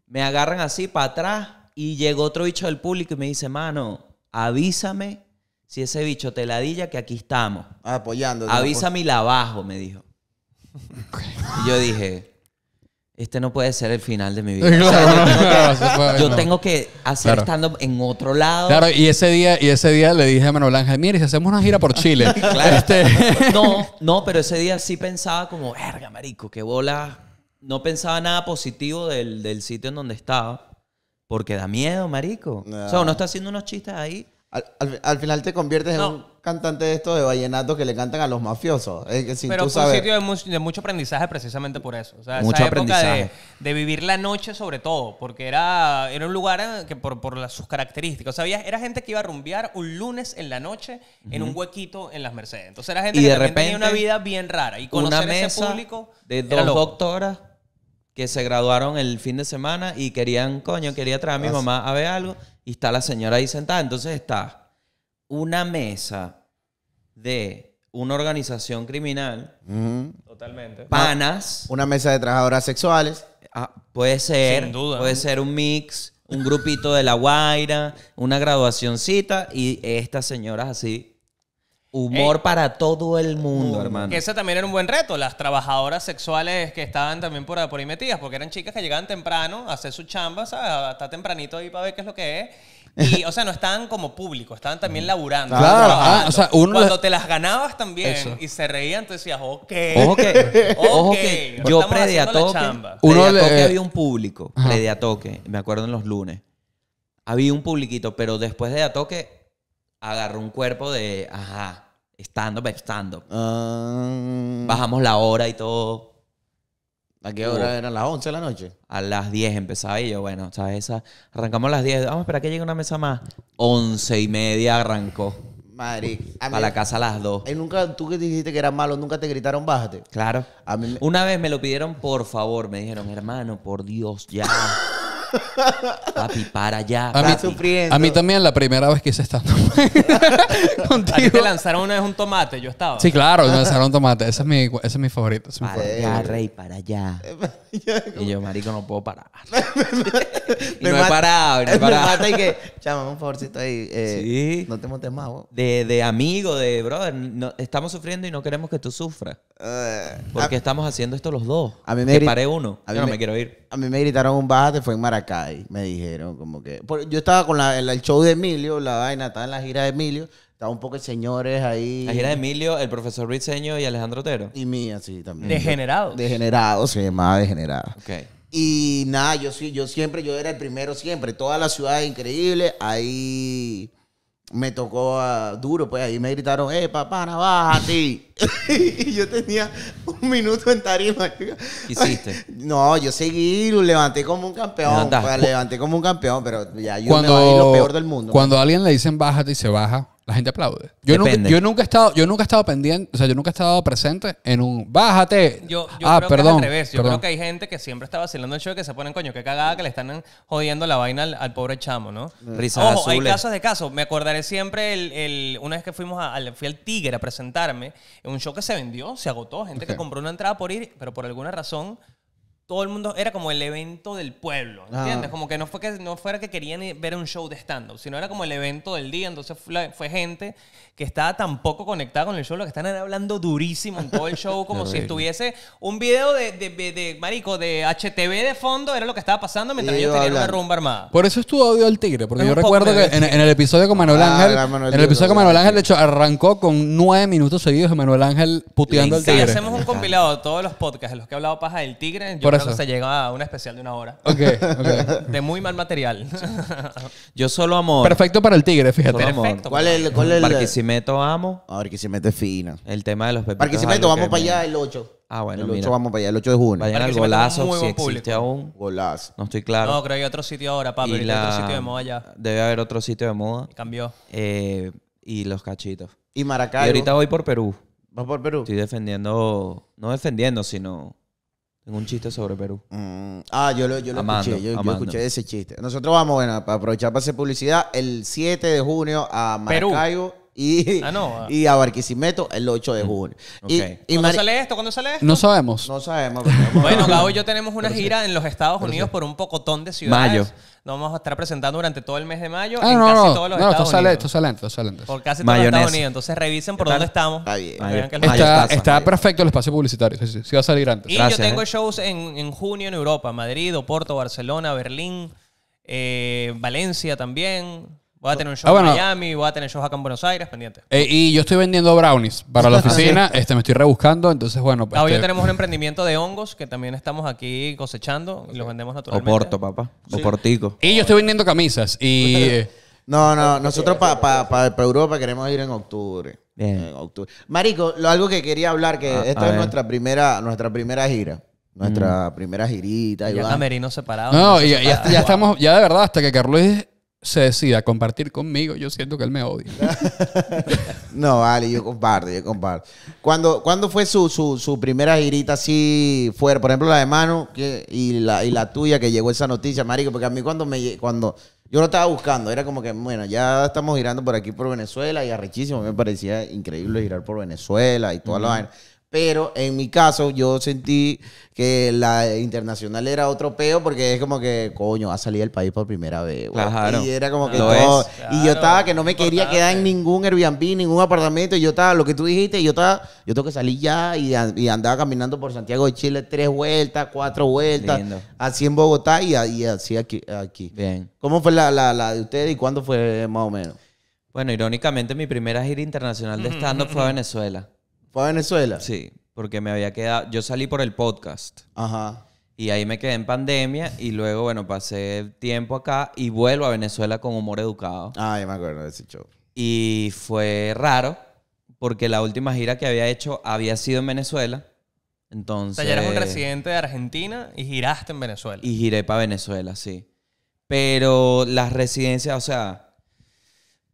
Me agarran así para atrás y llegó otro bicho del público y me dice, mano, avísame si ese bicho te ladilla que aquí estamos. Ah, apoyando. Avísame y la bajo, me dijo. y yo dije, este no puede ser el final de mi vida. yo, tengo que, hacer estando en otro lado. Claro, y ese día, y ese día le dije a Manuel Ángel, mire, si hacemos una gira por Chile. este... no, no, pero ese día sí pensaba como, verga, marico, qué bola. No pensaba nada positivo del, sitio en donde estaba, porque da miedo, marico. O sea, uno está haciendo unos chistes ahí. al final te conviertes en un cantantes de estos de vallenato que le cantan a los mafiosos. Eh, Pero fue un sitio de mucho, aprendizaje precisamente por eso. mucho aprendizaje. de, vivir la noche sobre todo, porque era, era un lugar que por, sus características. era gente que iba a rumbear un lunes en la noche en un huequito en las Mercedes. Entonces era gente que de tenía una vida bien rara. Y con una mesa ese público de dos doctoras que se graduaron el fin de semana y querían, coño, quería traer a mi mamá a ver algo y está la señora ahí sentada. Entonces está una mesa de una organización criminal, Totalmente. panas, Una mesa de trabajadoras sexuales. Ah, puede ser, puede ser un mix, un grupito de la Guaira, una graduacióncita. y estas señoras así. Humor eh, para todo el mundo, hermano. Que ese también era un buen reto, las trabajadoras sexuales que estaban también por, ahí metidas, porque eran chicas que llegaban temprano a hacer su chamba, ¿sabes? Hasta tempranito ahí para ver qué es lo que es. Y, o sea, no estaban como público, estaban también mm. laburando. uno Cuando te las ganabas también y se reían, tú decías, ok. Ojo que, yo estamos Uno había un público, prediatoque, me acuerdo en los lunes. Había un publiquito, pero después de a toque agarró un cuerpo de, ajá, stand up, stand up. Ah. Bajamos la hora y todo. ¿A qué hora eran las 11 de la noche? A las 10 empezaba y yo, bueno, ¿sabes? Esa, arrancamos a las 10. Vamos, espera que llegue una mesa más. 11 y media arrancó. Madre. A la casa a las 2. Y nunca, tú que dijiste que era malo, nunca te gritaron, bájate. Claro. Una vez me lo pidieron por favor. Me dijeron, hermano, por Dios, ya. Papi, para allá. A mí, sufriendo. A mí también la primera vez que hice stand contigo. A lanzaron una vez un tomate, yo estaba. Sí, claro, me lanzaron un tomate. Ese es mi, ese es mi favorito. para rey, para allá. y yo, marico, no puedo parar. y no he parado, no he parado. Me que, chama, un favorcito ahí. Eh, sí. No te montes más, vos. De, amigo, de brother. estamos sufriendo y no queremos que tú sufras. Eh, porque estamos haciendo esto los dos. A mí me paré uno. no me, quiero ir. A mí me gritaron un bate fue en Maracaná me dijeron, como que... Yo estaba con el, show de Emilio, la vaina, estaba en la gira de Emilio, estaba un poco de señores ahí. La gira de Emilio, el profesor Riseño y Alejandro Otero. Y mía, sí, también. Degenerado. Degenerado, se llamaba Degenerado. Y nada, yo sí, yo siempre, yo era el primero siempre. Toda la ciudad es increíble. Ahí me tocó ah, duro, pues ahí me gritaron, eh, papá, bájate! ti. y yo tenía un minuto en tarima. ¿Hiciste? No, yo seguí, levanté como un campeón. Pues, levanté como un campeón, pero ya yo me lo peor del mundo. Cuando a alguien le dicen bájate y se baja, la gente aplaude. Yo nunca, yo nunca he estado, yo nunca he estado pendiente, o sea, yo nunca he estado presente en un bájate. Yo, ah, creo perdón, que Yo creo que hay gente que siempre está vacilando el show que se ponen, coño, qué cagada que le están jodiendo la vaina al, pobre chamo, ¿no? Mm. Risas Ojo, hay casos de casos. Me acordaré siempre el, una vez que fuimos al, fui al Tigre a presentarme, en un show que se vendió, se agotó, gente que compró una entrada por ir, pero por alguna razón todo el mundo era como el evento del pueblo, ¿entiendes? Como que no fue que no fuera que querían ver un show de stand up, sino era como el evento del día, entonces fue, gente que estaba tan poco conectada con el show, lo que están hablando durísimo en todo el show como si estuviese un video de, de, marico de HTV de fondo, era lo que estaba pasando mientras yo tenía una rumba armada. Por eso estuvo odio al tigre, porque yo recuerdo que en, el episodio con Manuel ah, Ángel, en el episodio con Manuel Ángel de hecho arrancó con nueve minutos seguidos de Manuel Ángel puteando al tigre. Sí, hacemos un compilado de todos los podcasts en los que he hablado paja del tigre se llega a una especial de una hora. Ok, ok. De muy mal material. Yo solo amo... Perfecto para el tigre, fíjate. Perfecto. ¿Cuál es el, cuál amo. A ah, ver, fina. El tema de los pepitos. Barquisimeto, ah, vamos para allá el 8. Ah, bueno, el 8 vamos para allá, el 8 de junio. Vayan al golazo si existe aún. Golazo. No estoy claro. No, creo que hay otro sitio ahora, papi. Y hay otro sitio de moda allá. Debe haber otro sitio de moda. Cambió. Eh, y los cachitos. Y Maracay Y ahorita voy por Perú. ¿Vas por Perú? Estoy defendiendo, no defendiendo, sino un chiste sobre Perú. Mm, ah, yo lo, yo lo escuché, yo, escuché ese chiste. Nosotros vamos, bueno, para aprovechar para hacer publicidad, el 7 de junio a Maracaibo. Perú. Ah, ah. y, a Barquisimeto el 8 de mm. junio. Y, ¿Cuándo sale esto? ¿Cuándo sale esto? No sabemos. No sabemos. bueno, Gabo y yo tenemos una gira en los Estados Unidos por un pocotón de ciudades. Nos vamos a estar presentando durante todo el mes de mayo ah, en no, casi no, todos los no, Estados sale, Unidos. Esto sale, antes, Por casi todos los Estados Unidos. Entonces revisen por dónde estamos. Está bien. está, perfecto el espacio publicitario. Sí, sí, va a salir antes. Y yo tengo eh. shows en, en junio en Europa. Madrid, Oporto, Barcelona, Berlín, eh, Valencia también. Voy a tener un ah, show en Miami, voy a tener shows acá en Buenos Aires, pendiente. Eh, y yo estoy vendiendo brownies para la ah, oficina. este, me estoy rebuscando, entonces bueno. Hoy este, tenemos un emprendimiento de hongos que también estamos aquí cosechando y los vendemos naturalmente. Oporto, papá. portico. Y yo estoy vendiendo camisas y No, no, nosotros para Europa queremos ir en octubre. Bien. octubre. Marico, lo, algo que quería hablar, que ah, esta es nuestra primera, nuestra primera gira. Nuestra mm. primera girita. Ya camerinos separados. no, ya, ya estamos, ya de verdad, hasta que Carlos se decida compartir conmigo, yo siento que él me odia. no, vale, yo comparto, yo comparto. ¿Cuándo, fue su, primera girita así fuera? Por ejemplo, la de mano y, la, tuya que llegó esa noticia, marico, porque a mí cuando me... Cuando, yo lo estaba buscando, era como que, bueno, ya estamos girando por aquí por Venezuela y arrechísimo, me parecía increíble girar por Venezuela y todas las pero en mi caso, yo sentí que la internacional era otro peo porque es como que, coño, va a salir del país por primera vez. Y era como que y yo estaba que no me quería quedar en ningún Airbnb, ningún apartamento. Y yo estaba, lo que tú dijiste, yo estaba, yo tengo que salir ya. Y, andaba caminando por Santiago de Chile tres vueltas, cuatro vueltas. Así en Bogotá y, así aquí, aquí. Bien. ¿Cómo fue la, de ustedes y cuándo fue más o menos? Bueno, irónicamente, mi primera gira internacional de estando fue a Venezuela. ¿Fue a Venezuela? Sí, porque me había quedado. Yo salí por el podcast. Ajá. Y ahí me quedé en pandemia y luego, bueno, pasé tiempo acá y vuelvo a Venezuela con humor educado. Ah, ya me acuerdo de ese show. Y fue raro porque la última gira que había hecho había sido en Venezuela. Entonces. O sea, ya eres un residente de Argentina y giraste en Venezuela. Y giré para Venezuela, sí. Pero las residencias, o sea,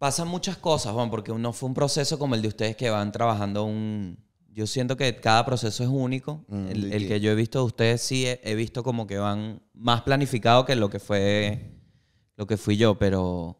pasan muchas cosas, Juan, porque no fue un proceso como el de ustedes que van trabajando un... Yo siento que cada proceso es único. Mm, el, que yo he visto de ustedes sí he, visto como que van más planificado que lo que fue lo que fui yo, pero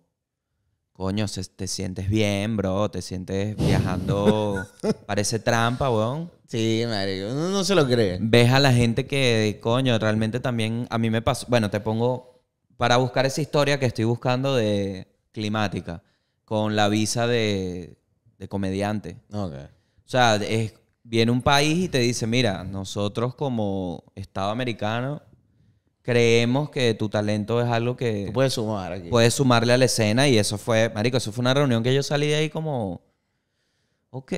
coño, se, te sientes bien, bro, te sientes viajando, parece trampa, weón. Sí, madre, no, no se lo cree. Ves a la gente que, coño, realmente también a mí me pasó, bueno, te pongo para buscar esa historia que estoy buscando de climática con la visa de, de comediante. Okay. O sea, es, viene un país y te dice, mira, nosotros como Estado americano creemos que tu talento es algo que... Tú puedes sumar aquí. Puedes sumarle a la escena y eso fue, marico, eso fue una reunión que yo salí de ahí como, ok,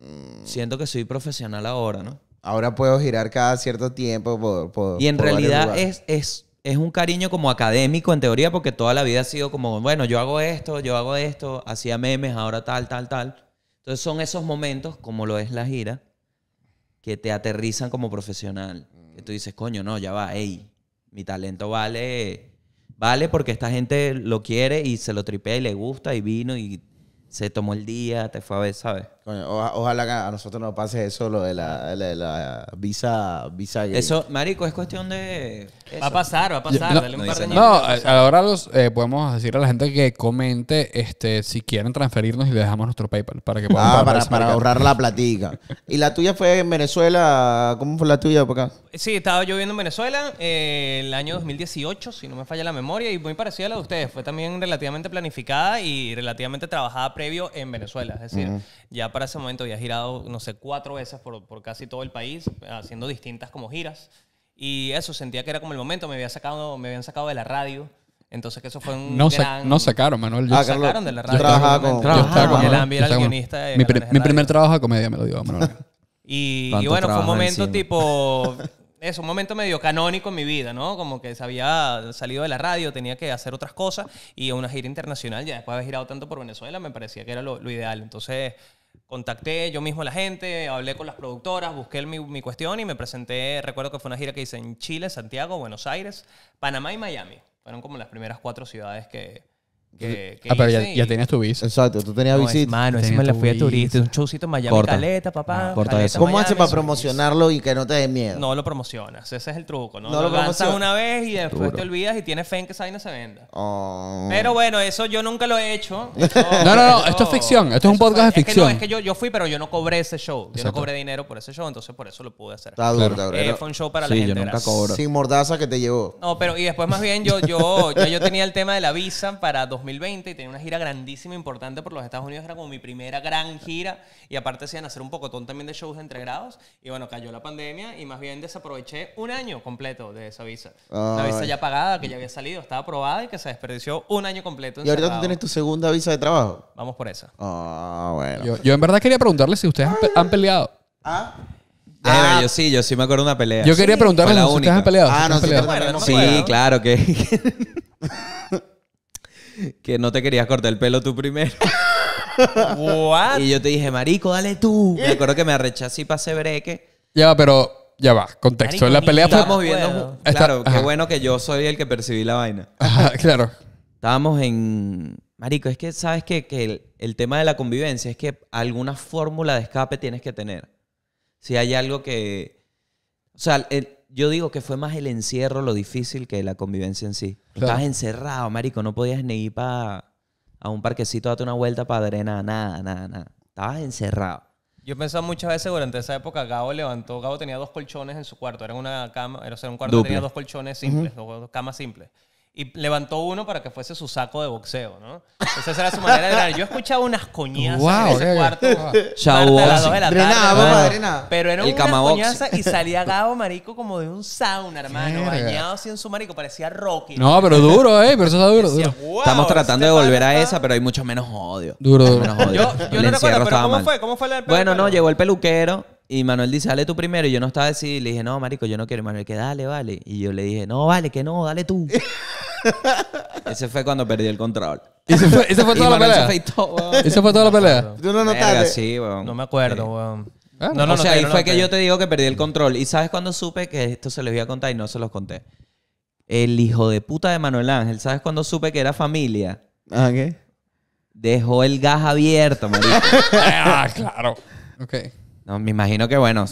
mm. siento que soy profesional ahora, ¿no? Ahora puedo girar cada cierto tiempo por... y en realidad es, es es un cariño como académico en teoría, porque toda la vida ha sido como, bueno, yo hago esto, yo hago esto, hacía memes, ahora tal, tal, tal. Entonces son esos momentos, como lo es la gira, que te aterrizan como profesional. Que tú dices, coño, no, ya va, hey, mi talento vale, vale porque esta gente lo quiere y se lo tripea y le gusta y vino y se tomó el día, te fue a ver, ¿sabes? ojalá que a nosotros no pase eso, lo de la, visa, visa Eso, marico, es cuestión de... Va a pasar, va a pasar. dale no, un par de no ahora los, eh, podemos decir a la gente que comente este, si quieren transferirnos y le dejamos nuestro PayPal para que ah, puedan... Ah, para, ahorrar la platica. ¿Y la tuya fue en Venezuela? ¿Cómo fue la tuya por acá? Sí, estaba yo viviendo en Venezuela eh, el año 2018, si no me falla la memoria, y muy parecida a la de ustedes. Fue también relativamente planificada y relativamente trabajada previo en Venezuela. Es decir, ya para ese momento había girado, no sé, cuatro veces por, por casi todo el país, haciendo distintas como giras. Y eso, sentía que era como el momento, me, había sacado, me habían sacado de la radio. Entonces que eso fue un no no sacaron, Manuel. Yo ah, sacaron de la radio. Yo trabajaba con... El guionista. mi, primer trabajo de comedia me lo dio Manuel. y, bueno, fue un momento tipo... Es un momento medio canónico en mi vida, ¿no? Como que se había salido de la radio, tenía que hacer otras cosas y una gira internacional, ya después de haber girado tanto por Venezuela, me parecía que era lo, ideal. Entonces contacté yo mismo a la gente, hablé con las productoras, busqué mi, mi, cuestión y me presenté. Recuerdo que fue una gira que hice en Chile, Santiago, Buenos Aires, Panamá y Miami. Fueron como las primeras cuatro ciudades que, que, ah, pero ya, tenías tu visa. Exacto, tú tenías visita. Es, mano, encima le fui a turista, un showcito en Miami, caleta, papá. Ah, ¿Cómo haces para promocionarlo y que no te dé miedo? No lo promocionas, ese es el truco, ¿no? no lo, lo lanzas una vez y después te olvidas y tienes fe en que esa vaina se venda. Oh. Pero bueno, eso yo nunca lo he hecho. No, no, no, esto es ficción, esto es un podcast de ficción. Es que, yo, yo fui, pero yo no cobré ese show. Yo no cobré dinero por ese show, entonces por eso lo pude hacer. Está duro, eh, Fue un show para la gente. Sin mordaza que te llevó. No, pero y después más bien yo, yo, yo tenía el tema de la visa para 2020 y tenía una gira grandísima, importante por los Estados Unidos. Era como mi primera gran gira. Y aparte se hacer un pocotón también de shows entre grados. Y bueno, cayó la pandemia y más bien desaproveché un año completo de esa visa. una visa ya pagada, que ya había salido, estaba aprobada y que se desperdició un año completo. ¿Y ahorita tú tienes tu segunda visa de trabajo? Vamos por esa. Ah, yo, en verdad quería preguntarle si ustedes han, peleado. Ah. Ah, ah. yo sí, yo sí me acuerdo de una pelea. Yo quería preguntarle si ustedes han peleado. Ah, no, sí, claro que. que no te querías cortar el pelo tú primero. What? Y yo te dije, marico, dale tú. Me acuerdo que me rechací y pasé breque. Ya, pero ya va, contexto. la pelea fue. Estábamos viendo. claro, qué bueno que yo soy el que percibí la vaina. claro. Estábamos en. Marico, es que sabes que, el, el tema de la convivencia es que alguna fórmula de escape tienes que tener. Si hay algo que. O sea, el- yo digo que fue más el encierro lo difícil que la convivencia en sí. Estabas encerrado, marico, no podías ni ir a un parquecito date una vuelta para drenar, nada, nada, nada. Estabas encerrado. Yo he pensado muchas veces durante esa época, Gabo levantó, Gabo tenía dos colchones en su cuarto, era una cama, era un cuarto que tenía dos colchones simples, dos camas simples y levantó uno para que fuese su saco de boxeo, ¿no? Esa era su manera de ganar. Yo escuchaba unas coñazas en ese cuarto. Nada, a las Pero era una coñaza y salía Gabo, marico, como de un sauna, hermano. Bañado así en su marico. Parecía Rocky. No, pero duro, ¿eh? Pero eso está duro. duro. Estamos tratando de este volver a esa, pero hay mucho menos odio. Duro, duro. Menos Yo, no recuerdo, ¿cómo fue? ¿Cómo fue la Bueno, no, llegó el peluquero y Manuel dice, dale tú primero. Y yo no estaba así. Le dije, no, marico, yo no quiero. Manuel, que dale, vale. Y yo le dije, no, vale, que no, dale tú. Ese fue cuando perdí el control. ¿Ese fue, fue toda la pelea? se ¿Esa fue toda la pelea? no No me acuerdo, weón. Ah, no, no, o sea, ahí fue que yo te digo que perdí el control. ¿Y sabes cuando supe que esto se les iba a contar y no se los conté? El hijo de puta de Manuel Ángel, ¿sabes cuando supe que era familia? Ah, ¿qué? Dejó el gas abierto, marico. Ah, claro. Ok. No, me imagino que bueno.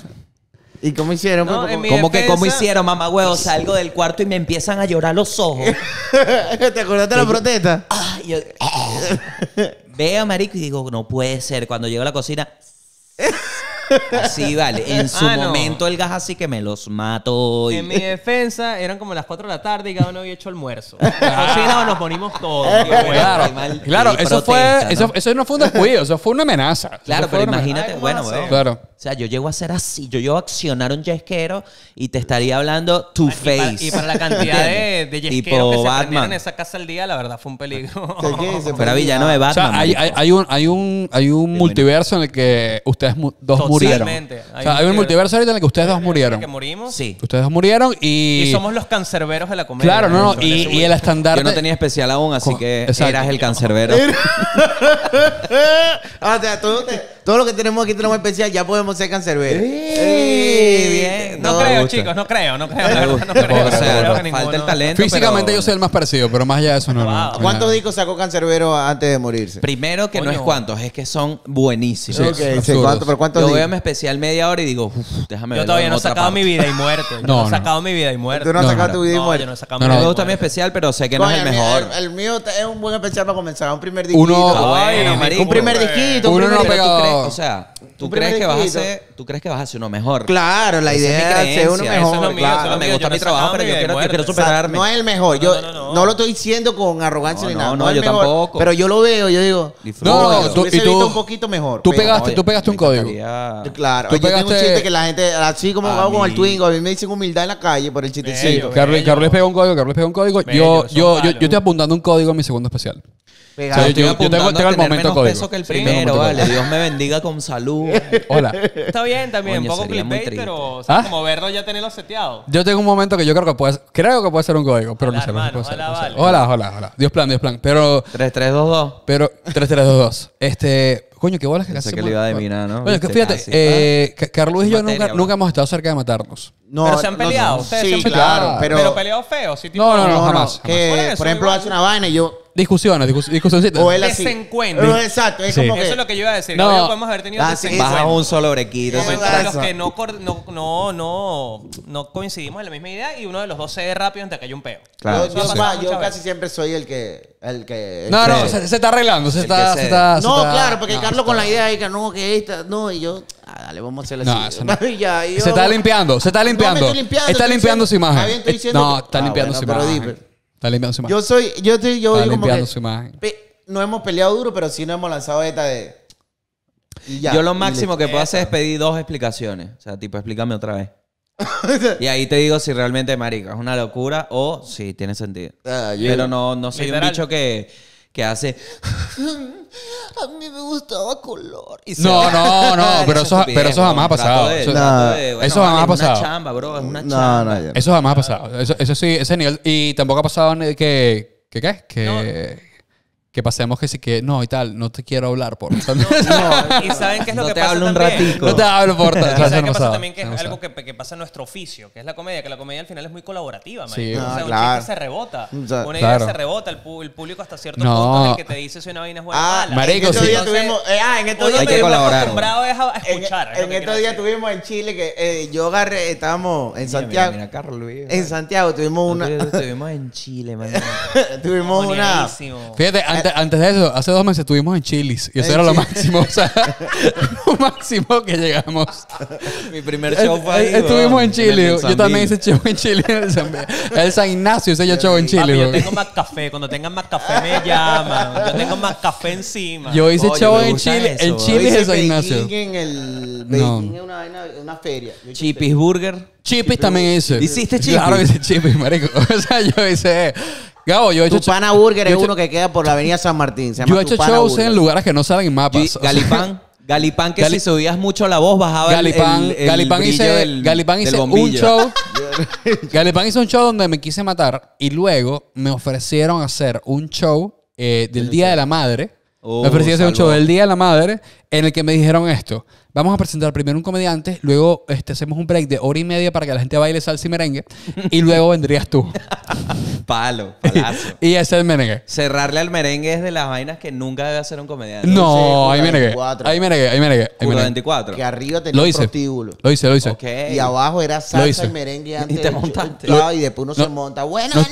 ¿Y cómo hicieron? ¿Cómo que cómo hicieron, mamá huevo? Salgo del cuarto y me empiezan a llorar los ojos. ¿Te acordaste de la protesta? Ah, ah". veo a Marico y digo, no puede ser. Cuando llego a la cocina, sí vale. En ah, su momento el gas así que me los mato En mi defensa eran como las 4 de la tarde y cada uno había hecho almuerzo. así ah. la nos ponimos todos. claro, claro eso fue. ¿no? Eso, eso no fue un descuido, eso fue una amenaza. Claro, pero imagínate, bueno, bueno. Claro. O sea, yo llego a ser así, yo llego a accionar un yesquero y te estaría hablando tu face. Y para, la cantidad de, de que se en esa casa al día, la verdad fue un peligro. Fuera villano de Batman. O sea, hay, hay, un, hay un, hay un multiverso en el que ustedes dos murieron. Hay o sea, hay un multiverso ahorita en el que ustedes dos murieron. que morimos? Sí. Ustedes dos murieron y... Y somos los cancerberos de la comedia. Claro, no, no. Y, el estandarte... Yo no tenía especial aún, así que eras el cancerbero. Ah, o sea, tú todo lo que tenemos aquí tenemos especial, ya podemos ser cancerberos. bien. No, creo, chicos, no creo, no creo. falta el talento. Físicamente yo soy el más parecido, pero más allá de eso no. ¿Cuántos discos sacó Cancerbero antes de morirse? Primero que no es cuántos, es que son buenísimos. ¿cuántos Yo voy a mi especial media hora y digo, uff, déjame Yo todavía no he sacado mi vida y muerte. No, no, no. he sacado mi vida y muerte. Tú no has sacado tu vida y muerte. yo no he sacado mi Me gusta mi especial, pero sé que no es el mejor. el mío es un buen especial para comenzar. Un primer disquito. Ah, un primer disquito. no o sea, tú crees que vas a ser tú crees que vas a uno mejor. Claro, la idea es ser uno mejor. claro. me gusta mi trabajo, pero yo quiero, superarme. no es el mejor. Yo no, lo estoy diciendo con arrogancia ni nada. no, yo tampoco. Pero yo lo veo, yo digo. No, tú- y tú- un poquito mejor. Tú pegaste, tú pegaste un código. Claro, Tú yo tengo un chiste que la gente, así como hago con el Twingo, a mí me dicen humildad en la calle por el chistecito. Carlos Carlos pegó un código, Carlos pegó un código. Yo, estoy apuntando un código en mi segundo especial yo, tengo, el momento código. peso que el primero, vale. Dios me bendiga con salud. Hola. Está bien también, un poco clickbait, pero o sea, ¿Ah? como verlo ya tenerlo seteado. Yo tengo un momento que yo creo que puede, creo que puede ser un código, pero no sé. hola, hola, hola, Dios plan, Dios plan. Pero... 3322. Pero 3322. Este... Coño, qué bolas que hace. No sé que le iba a mirar, ¿no? Bueno, que fíjate, eh, Carlos y yo nunca hemos estado cerca de matarnos. No, pero se han peleado. sí, Claro, pero, peleado feo. no, no, no, no jamás. Por, ejemplo, hace una vaina y yo. Discusiones, discusiones O él así. Desencuentro. Exacto. Eso es lo que yo iba a decir. No. podemos haber tenido desencuentro. Ah, baja un solo brequito. los que no, no, no, no, coincidimos en la misma idea y uno de los dos se ve rápido antes que hay un peo. Claro. Yo, casi siempre soy el que... El que no, no, se, está arreglando. Se está, se está, no, claro, porque Carlos con la idea de que no, que esta... No, y yo dale, vamos a hacerle así. Se está limpiando, se está limpiando. está limpiando su imagen. Está no, está limpiando su imagen. está limpiando su imagen. Yo soy, yo estoy, yo está limpiando su imagen. No hemos peleado duro, pero sí nos hemos lanzado esta de. yo lo máximo que puedo hacer es pedir dos explicaciones. O sea, tipo, explícame otra vez. y ahí te digo si realmente, marica, es una locura o si tiene sentido. Ah, pero no, no soy un bicho que que hace. A mí me gustaba color. no, no, no, pero eso, pero eso jamás ha pasado. eso, jamás ha pasado. una chamba, bro, es una chamba. eso jamás ha pasado. Eso, eso sí, ese nivel. Y tampoco ha pasado que. ¿Qué qué? Que que pasemos que sí que no y tal, no te quiero hablar por. No, no, y saben qué es lo no que te hablo un ratico. No te hablo por. ¿Y saben qué pasa también que es algo que, pasa en nuestro oficio, que es la comedia, que la comedia al final es muy colaborativa, sí. o sea, ah, claro. se rebota, una idea se rebota, el, público hasta cierto punto el que te dice si una vaina es buena ah, mala. Marico, tuvimos, eh, ah, en estos días hay que colaborar. escuchar, en, estos días tuvimos en Chile que eh, yo agarré, estábamos en Santiago. Carlos Luis. En Santiago tuvimos una. Tuvimos en Chile, Tuvimos una. Fíjate, antes, de eso, hace dos meses estuvimos en Chilis y eso era lo máximo. O sea, lo máximo que llegamos. Mi primer show fue ahí. Estuvimos en Chile. yo también hice show en Chile. El San Ignacio hice yo show en Chile. yo tengo más café. Cuando tengan más café me llaman. Yo tengo más café encima. Yo hice show en Chile. en Chile es San Ignacio. en el Beijing no. una, feria. Chipis Burger. Chipis también hice. ¿Hiciste Chipis? Claro, hice Chipis, marico. O sea, yo hice Gabo, yo he hecho... pana Burger es uno que queda por la avenida San Martín. Se llama yo he hecho shows en lugares que no salen mapas. Galipán. Galipán que si subías mucho la voz bajaba Galipán, el, Galipán hice, Galipán hice un show. Galipán hizo un show donde me quise matar y luego me ofrecieron hacer un show eh, del Día de la Madre. me uh, ofrecieron hacer un show del Día de la Madre en el que me dijeron esto. Vamos a presentar primero un comediante, luego este, hacemos un break de hora y media para que la gente baile salsa y merengue, y luego vendrías tú. Palo, palazo. y ese es el merengue. Cerrarle al merengue es de las vainas que nunca debe hacer un comediante. No, ahí merengue. Ahí merengue, ahí merengue. Ahí merengue. Que arriba tenía lo hice. un prostíbulo. Lo hice, lo hice. Okay. Y abajo era salsa y merengue antes. Y te montaste. y después uno se monta. Bueno, no.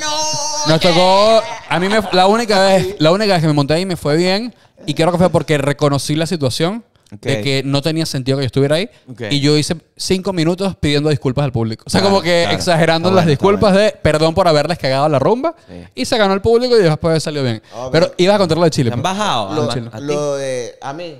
Nos tocó. A mí me, la única vez, la única vez que me monté ahí me fue bien. Y creo que fue porque reconocí la situación de que no tenía sentido que yo estuviera ahí. Y yo hice cinco minutos pidiendo disculpas al público. O sea, como que exagerando las disculpas de perdón por haberles cagado la rumba. Y se ganó el público y después salió bien. Oh, pero, iba a contar lo de Chile. ¿Han pues. bajado? Lo, de, a mí.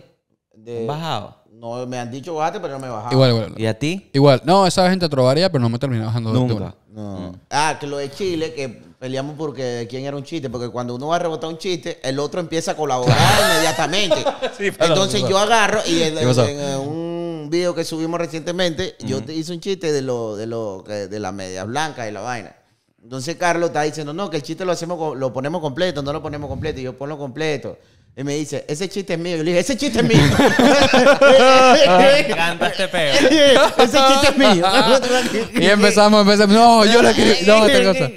De... ¿Han bajado? me han dicho bájate, pero no me bajaba. Igual, igual. ¿Y a ti? Igual. No, esa gente trobaría, pero no me terminé bajando Nunca. Mm. Ah, que lo de Chile, que peleamos porque quién era un chiste, porque cuando uno va a rebotar un chiste, el otro empieza a colaborar inmediatamente. Entonces yo agarro y en, un video que subimos recientemente, yo mm. te hice un chiste de lo, de lo de la media blanca y la vaina. Entonces Carlos está diciendo, no, que el chiste lo hacemos, lo ponemos completo, no lo ponemos completo, y yo ponlo completo. Y me dice, ese chiste es mío. yo le dije, ese chiste es mío. este peo. ese chiste es mío. y empezamos, empezamos. No, yo la quería. No, otra cosa.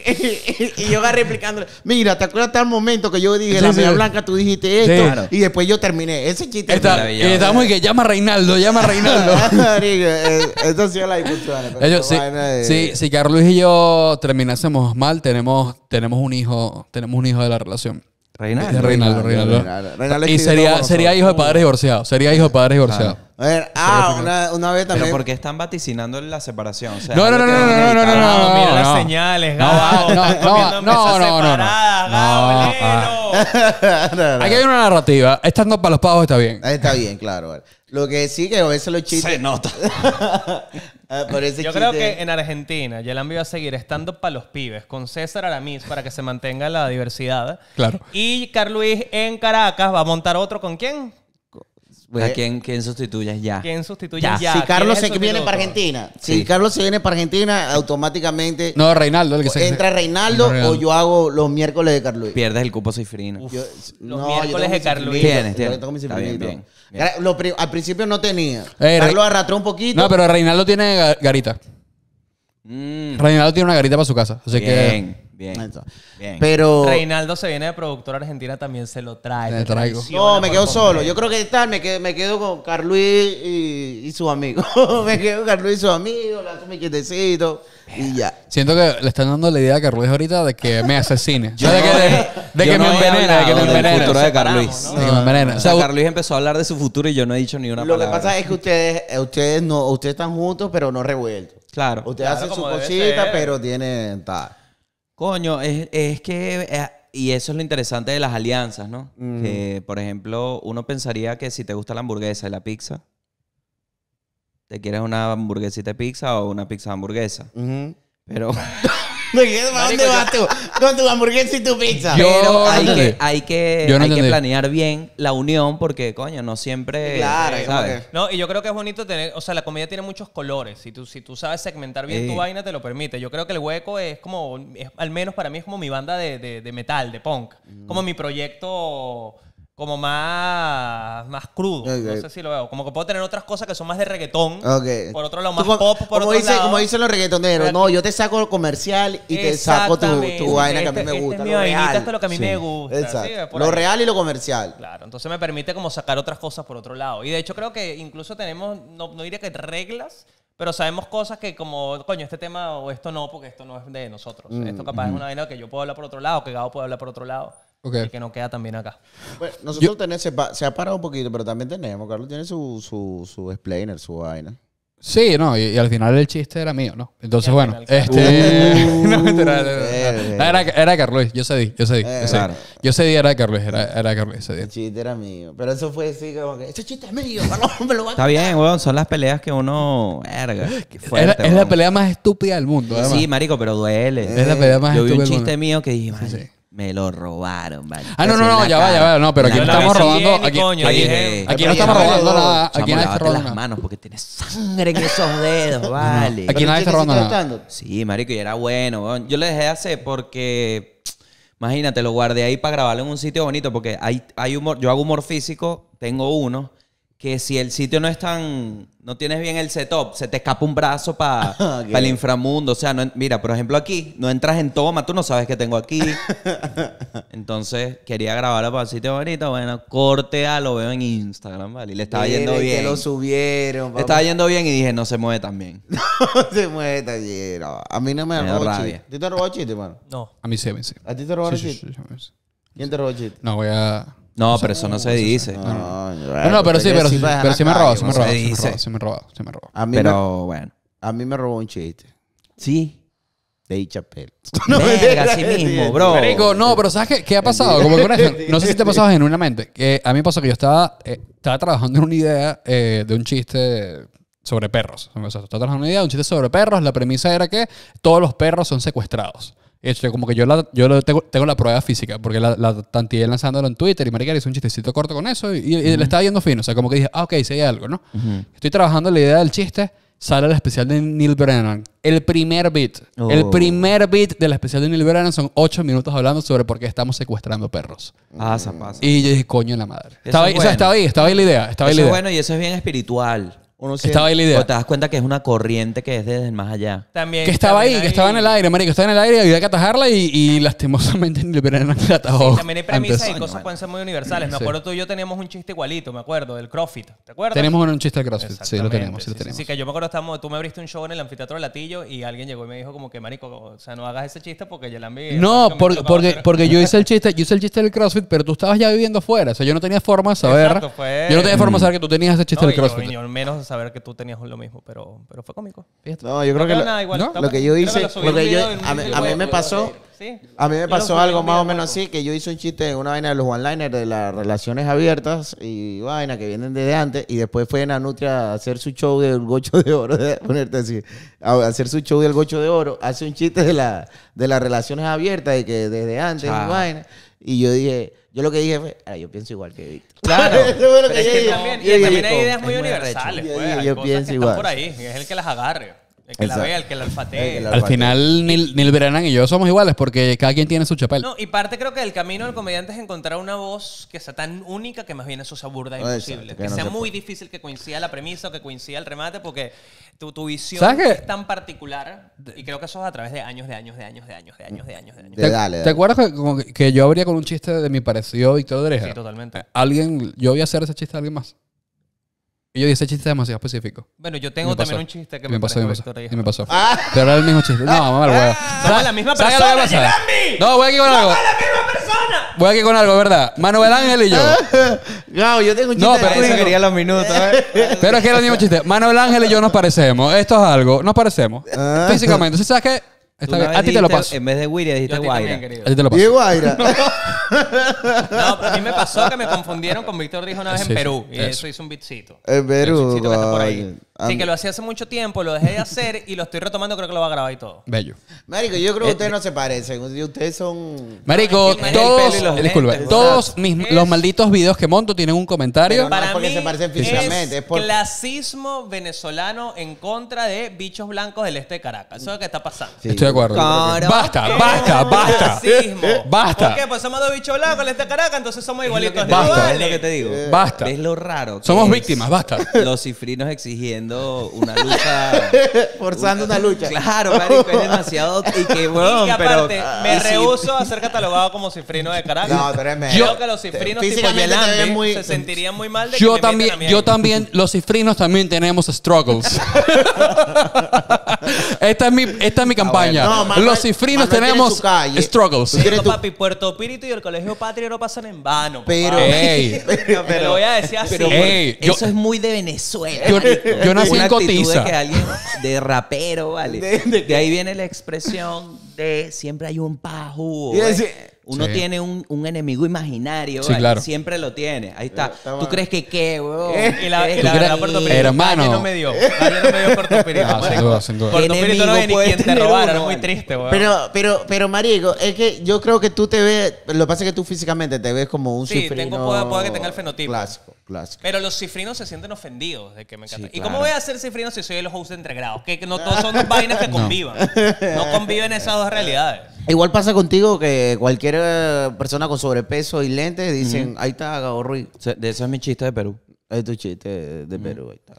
y yo agarré explicándole. Mira, ¿te acuerdas tal momento que yo dije, la media blanca, tú dijiste esto? Y después yo terminé. Ese chiste es mío. Y estamos y que llama a Reinaldo, llama a Reinaldo. Eh, esto sí la discusión. sí, sí, si Carlos y yo terminásemos mal, tenemos, tenemos un hijo, tenemos un hijo de la relación. Reinaldo. Reinaldo, Reinaldo. Y sería, sería hijo de padres divorciados. Sería hijo de padres divorciados. A ver, ah, una, una vez también. Pero porque están vaticinando la separación. O sea, no, no, no, no, no, no, no, no, Mira las señales, no, No, no, no, no, no, no, no. Aquí hay una narrativa. Estando para los pavos está bien. Está bien, claro. Lo que sí que a veces los chistes. Se nota. Ah, Yo creo que en Argentina Yelambi va a seguir estando para los pibes con César Aramis para que se mantenga la diversidad. Claro. Y Luis en Caracas va a montar otro con quién? ¿A quién, sustituyes ya? ¿Quién sustituyes ya? Si Carlos se viene para Argentina, si Carlos se viene para Argentina, automáticamente. No, Reinaldo, el que se Entra Reinaldo, o yo hago los miércoles de Carlos. Pierdes el cupo Cifrina. los miércoles de Carlos. Tienes, al principio no tenía. Eh, Carlos arrastró un poquito. No, pero Reinaldo tiene garita. Mm. Reinaldo tiene una garita para su casa. Así Bien. Pero. Reinaldo se viene de productor argentina, también se lo trae. No, me quedo solo. Yo creo que tal, me quedo, me quedo con Carluis y, y su amigo. me quedo con Carluis y su amigo, le hace mi quietecito. Y ya. Siento que le están dando la idea a Carluis ahorita de que me asesine. yo, de que, que me envenena, de que me envenena. El futuro de que me envenena. O sea, empezó a hablar de su futuro y yo no he dicho ni una lo palabra. Lo que pasa es que ustedes, ustedes no, ustedes están juntos, pero no revueltos. Claro. Ustedes hacen su cosita, pero tienen tal. Coño, es, que... Eh, y eso es lo interesante de las alianzas, ¿no? Que, por ejemplo, uno pensaría que si te gusta la hamburguesa y la pizza, te quieres una hamburguesita de pizza o una pizza hamburguesa. Pero... dónde vas tú? Con tu hamburguesa y tu pizza. Pero hay que, hay, que, hay que planear bien la unión porque, coño, no siempre. Claro, eh, ¿sabes? No, y yo creo que es bonito tener. O sea, la comida tiene muchos colores. Si tú, si tú sabes segmentar bien tu vaina, te lo permite. Yo creo que el hueco es como. al menos para mí es como mi banda de, de, metal, de punk. Como mi proyecto como más, más crudo. No sé si lo veo. Como que puedo tener otras cosas que son más de reggaetón. Por otro lado, más pop. Por como, otro lado. como dicen los reggaetoneros, no, yo te saco lo comercial y te saco tu, tu vaina que a mí este me gusta. Este es mi esto es lo que a mí me gusta. Lo real y lo comercial. Claro, entonces me permite como sacar otras cosas por otro lado. Y de hecho creo que incluso tenemos, no, no diría que reglas, pero sabemos cosas que como, coño, este tema o esto no, porque esto no es de nosotros. esto capaz es una vaina que yo puedo hablar por otro lado, que Gabo puede hablar por otro lado. Okay. que no queda también acá. Bueno, nosotros tenemos se, ha parado un poquito, pero también tenemos. Carlos tiene su, su, su explainer, su vaina. Sí, no, y, al final el chiste era mío, ¿no? Entonces, bueno, este... era, era, Carlos, yo cedí, yo cedí. yo, eh, cedí. Claro. yo cedí, era Carlos, era, era Carlos. Cedí. El chiste era mío, pero eso fue así como que, ese chiste es mío, Carlos me lo va a Está bien, weón, son las peleas que uno... qué fuerte, es, la, pelea más estúpida del mundo, además. Sí, marico, pero duele. Es la eh, pelea más yo estúpida Yo vi un chiste mío que dije, sí, me lo robaron, vale. Ah, no, no, no, ya va, ya va. No, pero aquí no estamos robando. Aquí, no estamos robando nada. Aquí nadie está robando. las manos porque tiene sangre en esos dedos, vale. Aquí nadie está robando nada. Sí, marico, y era bueno. Yo le dejé hacer porque... Imagínate, lo guardé ahí para grabarlo en un sitio bonito porque hay, hay humor. Yo hago humor físico, tengo uno que si el sitio no es tan. No tienes bien el setup, se te escapa un brazo para ah, el inframundo. O sea, no, mira, por ejemplo, aquí no entras en toma, tú no sabes qué tengo aquí. Entonces, quería grabarlo para el sitio bonito. Bueno, corte a lo veo en Instagram, ¿vale? Y le estaba yendo bien. Que lo subieron. Le estaba yendo bien y dije, no se mueve tan bien. no se mueve tan bien. A mí no me, me robó chiste. ti te robó chiste, mano? No. A mí sí, a mí sí. ¿A ti te robó chiste? Sí, sí, ¿Quién te robó chiste? No, voy a. No, pero eso no se dice. No, no, pues pero sí, pero, sí, pero sí me robó, sí me robó. Sí me robó, me robó. pero bueno. A mí me robó un chiste. Sí. De Chapel. No, mismo, bro. no, pero ¿sabes qué, qué ha pasado? no sé si te ha pasado genuinamente. Que a mí me pasó que yo estaba, eh, estaba trabajando en una idea eh, de un chiste sobre perros. estaba trabajando en una idea de un chiste sobre perros. La premisa era que todos los perros son secuestrados. Esto como que yo, la, yo tengo, la prueba física, porque la, la lanzándolo en Twitter y le hizo un chistecito corto con eso y, le estaba yendo fino. O sea, como que dije, ah, ok, sí hay algo, ¿no? Estoy trabajando la idea del chiste, sale el especial de Neil Brennan. El primer beat. El oh. primer beat la especial de Neil Brennan son ocho minutos hablando sobre por qué estamos secuestrando perros. Ah, pasa Y yo dije, coño en la madre. Estaba ahí, o sea, estaba ahí, estaba ahí, la idea. Estaba ahí la idea. es bueno y eso es bien espiritual. Estaba ahí la idea. O te das cuenta que es una corriente que es desde más allá. También. Que estaba ahí, que estaba en el aire, marico. Estaba en el aire, Y había que atajarla y, y lastimosamente ni Verena la atajó. Oh, también hay premisas y cosas pueden ser muy universales. Me acuerdo tú y yo teníamos un chiste igualito, me acuerdo, del CrossFit. ¿Te acuerdas? Tenemos un chiste del CrossFit. Sí, lo tenemos, sí, lo tenemos. así que yo me acuerdo, estamos tú me abriste un show en el anfiteatro de Latillo y alguien llegó y me dijo como que, marico, o sea, no hagas ese chiste porque ya la No, por- porque, porque, yo hice el chiste, yo hice el chiste del CrossFit, pero tú estabas ya viviendo afuera. O sea, yo no tenía forma de saber. Yo no tenía forma de saber que tú tenías ese chiste del CrossFit. menos saber que tú tenías lo mismo, pero, pero fue cómico. No, yo creo que, lo, que yo hice, a, mí, me pasó, a mí me pasó algo más o menos así, que yo hice un chiste en una vaina de los one-liners de las relaciones abiertas y vaina que vienen desde antes, y después fue en nutria a hacer su show del gocho de oro, de a hacer su show del gocho de oro, hace un chiste de, la, de las relaciones abiertas y que desde antes vaina. Y yo dije, yo lo que dije fue, ah, yo pienso igual que Víctor. Claro, Eso lo que yo dije. y también hay ideas muy universales. Pues, yo- pienso igual. por ahí, es el que las agarre. El que la vea, el que la alfatee. Al final, ni el veranán y yo somos iguales porque cada quien tiene su chapel. No, y parte creo que el camino del comediante es encontrar una voz que sea tan única que más bien eso se aburda imposible. que sea muy difícil que coincida la premisa o que coincida el remate porque tu, tu visión es tan particular y creo que eso es a través de años, de años, de años, de años, de años, de años, de años. ¿Te, acuerdas que, que- yo abría con un chiste de mi parecido Víctor todo Sí, totalmente. Alguien, yo voy a hacer ese chiste a alguien más. Y yo dije, ese chiste demasiado específico. Bueno, yo tengo también un chiste que me, pasó. Y me pasó. me pasó. Ah. Pero era el mismo chiste. No, mamá, el huevo. Ah, somos la misma persona, No, voy aquí con algo. Somos la misma persona. Voy aquí con algo, ¿verdad? Manuel Ángel y yo. No, yo tengo un chiste. No, pero eso quería los minutos. ¿eh? pero es que era el mismo chiste. Manuel Ángel y yo nos parecemos. Esto es algo. Nos parecemos. Ah. Físicamente. Entonces, ¿sabes qué? Está A ti te lo paso. En vez de Guiria dijiste a Guaira. A ti te lo paso. y Guaira No, a mí me pasó que me confundieron con Víctor Dijo una vez en Perú. Y eso. hizo un bitcito. en Perú, un que está por ahí. Sí, que lo hacía hace mucho tiempo, lo dejé de hacer y lo estoy retomando, creo que lo va a grabar y todo. Bello. Marico, yo creo que eh, ustedes eh. no se parecen. Ustedes son. Marico, todos, los todos los malditos videos que monto tienen un comentario. para no es porque se parecen físicamente, clasismo venezolano en contra de bichos blancos del este de Caracas. Eso es lo que está pasando. Estoy de acuerdo. Basta, basta, basta. Clasismo. Basta. ¿Por qué? Pues somos dos bichos blancos del este de Caracas, entonces somos igualitos. Basta. Es lo que te digo. Basta. es lo raro? Somos víctimas, basta. Los cifrinos exigiendo una lucha. Forzando una, lucha. Claro, marico, es demasiado. Y que, bueno, y aparte, pero, ah, me rehuso a ser catalogado como cifrino de Caracas. Yo creo que los cifrinos se sentirían muy mal de que yo también, Yo también, los cifrinos también tenemos struggles. esta, es mi, esta es mi ah, campaña. los cifrinos tenemos struggles. papi, Puerto Pirito y el Colegio Patria no pasan en vano. Pero, voy a decir eso es muy de Venezuela. Yo, una, actitud de alguien de rapero, ¿vale? De, ahí viene la expresión de siempre hay un pajú. Uno tiene un, enemigo imaginario. Siempre lo tiene. Ahí está. ¿Tú crees que qué, eh, la, eh, hermano. no me dio. no me dio Puerto ni quien muy triste, Pero, pero, pero, marico, es que yo creo que tú te ves... Lo que pasa es que tú físicamente te ves como un sí, tengo, que tenga el fenotipo. Clásico. Pero los cifrinos se sienten ofendidos de que me encanta. ¿Y cómo voy a ser cifrino si soy el los de entregrados? Que no todos son vainas que convivan. No. conviven esas dos realidades. Igual pasa contigo que cualquier eh, persona con sobrepeso y lentes dicen, ahí está Gabor Ruiz. De ese es mi chiste de Perú. Es tu chiste de Perú, ahí está.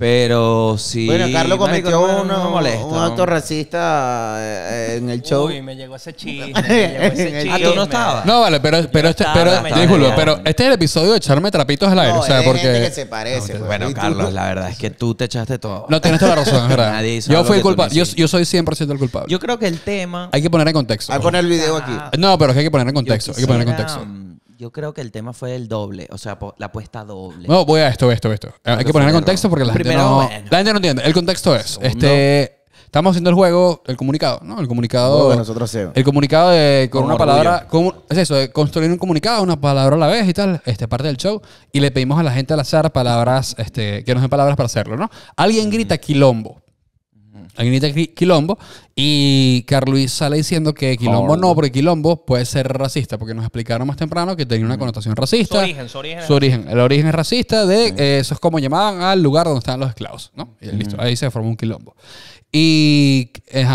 Pero sí. Bueno, Carlos cometió un acto racista eh, en el show. Uy, me llegó ese chiste. Ah, tú no estabas. No, vale, pero, pero, este, pero, disculpa, pero este es el episodio de echarme trapitos al aire. o sea, porque. que se parece, pues. bueno, Carlos, la verdad es que tú te echaste todo. No tienes toda la razón, es verdad. yo fui el culpable. Yo, yo, soy 100% el culpable. Yo creo que el tema. Hay que poner en contexto. Hay ah, que poner el video aquí. No, pero es que hay que poner en contexto. Hay que poner en contexto. Yo creo que el tema fue el doble, o sea, la apuesta doble. No, voy a esto, esto, esto. Hay que poner en contexto porque la gente, no, la gente no entiende. El contexto es, este, estamos haciendo el juego, el comunicado, ¿no? El comunicado. nosotros hacemos. El comunicado de, con, una palabra. es eso, construir un comunicado, una palabra a la vez y tal, este, parte del show. Y le pedimos a la gente al azar palabras, este, que nos den palabras para hacerlo, ¿no? Alguien grita quilombo. Agnita Quilombo. Y Carlos sale diciendo que Quilombo no, porque Quilombo puede ser racista, porque nos explicaron más temprano que tenía una connotación racista. Su origen, su origen. Su origen. El origen es racista de, eh, eso es como llamaban al lugar donde estaban los esclavos, ¿no? Y listo, ahí se formó un Quilombo. Y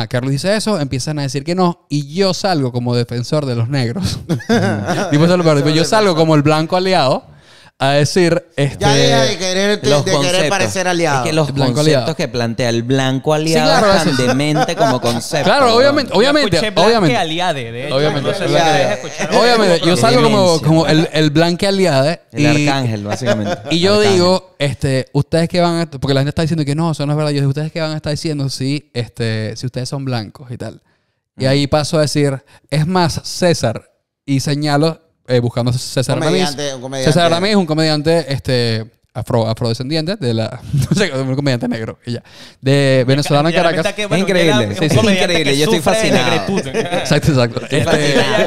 Carlos dice eso, empiezan a decir que no, y yo salgo como defensor de los negros. y pues, yo salgo como el blanco aliado a decir este, Ya de querer, este, los parecer aliado. que los conceptos que plantea el blanco aliado claro, es tan demente como concepto. Claro, obviamente, obviamente, obviamente. de hecho. Obviamente. Obviamente, yo salgo como, como el, el blanque aliado El arcángel, básicamente. Y yo digo, este, ustedes que van a, porque la gente está diciendo que no, eso no es verdad. Yo digo, ustedes que van a estar diciendo este, si ustedes son blancos y tal. Y ahí paso a decir, es más César y señalo eh, buscando a César Ramírez. César Ramírez, es un comediante este, afro, afrodescendientes de la. No sé, un comediante negro. Y ya. De venezolano en Caracas. increíble. Sí, sí, increíble. Yo estoy fascinado. exacto, exacto. Este,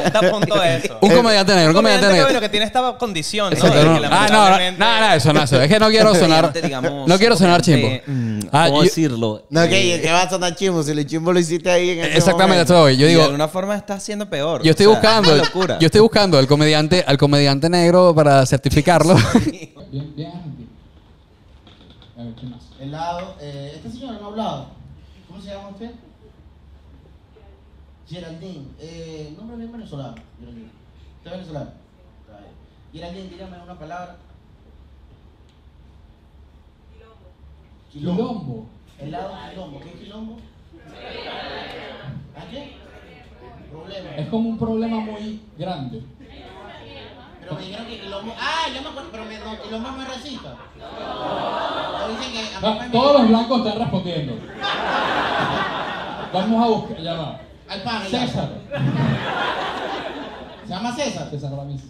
está a punto de eso. Un comediante negro. Un comediante negro. Bueno, que tiene esta condición, ¿no? Exacto, no. Ah, no, no, no, eso no, eso. Es que no quiero sonar. no quiero sonar chimbo. Mm, ah, ¿Cómo decirlo? No, que, eh, que va a sonar chimbo. Si el chimbo lo hiciste ahí en Exactamente, Yo digo. De alguna forma está siendo peor. Yo estoy buscando. Yo estoy buscando al comediante, al comediante negro para certificarlo. Bien, bien. ¿qué más? Helado. Eh, esta señora no ha hablado. ¿Cómo se llama usted? Geraldine. Eh, nombre bien venezolano. Geraldine. ¿Usted es venezolano? Geraldine, dígame una palabra. Quilombo. Quilombo. Helado quilombo. ¿Qué es quilombo? ¿A qué? Problema. Es como un problema muy grande. Pero me dijeron que quilombo. Ah, yo me acuerdo, pero me, no, quilombo no racista. No. Todos los blancos están respondiendo. Vamos a buscar, ya va. Al pan, César. ¿Se llama César? César Ramírez.